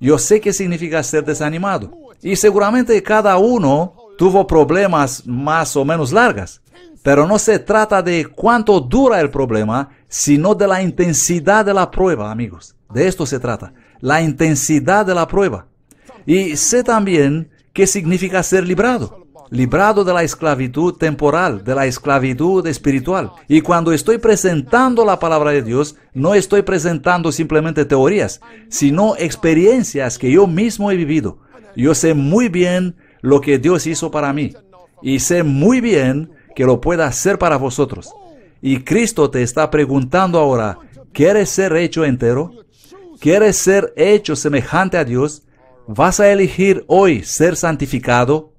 Yo sé qué significa ser desanimado. Y seguramente cada uno tuvo problemas más o menos largas. Pero no se trata de cuánto dura el problema, sino de la intensidad de la prueba, amigos. De esto se trata, la intensidad de la prueba. Y sé también qué significa ser librado librado de la esclavitud temporal, de la esclavitud espiritual. Y cuando estoy presentando la palabra de Dios, no estoy presentando simplemente teorías, sino experiencias que yo mismo he vivido. Yo sé muy bien lo que Dios hizo para mí y sé muy bien que lo pueda hacer para vosotros. Y Cristo te está preguntando ahora, ¿quieres ser hecho entero? ¿Quieres ser hecho semejante a Dios? ¿Vas a elegir hoy ser santificado?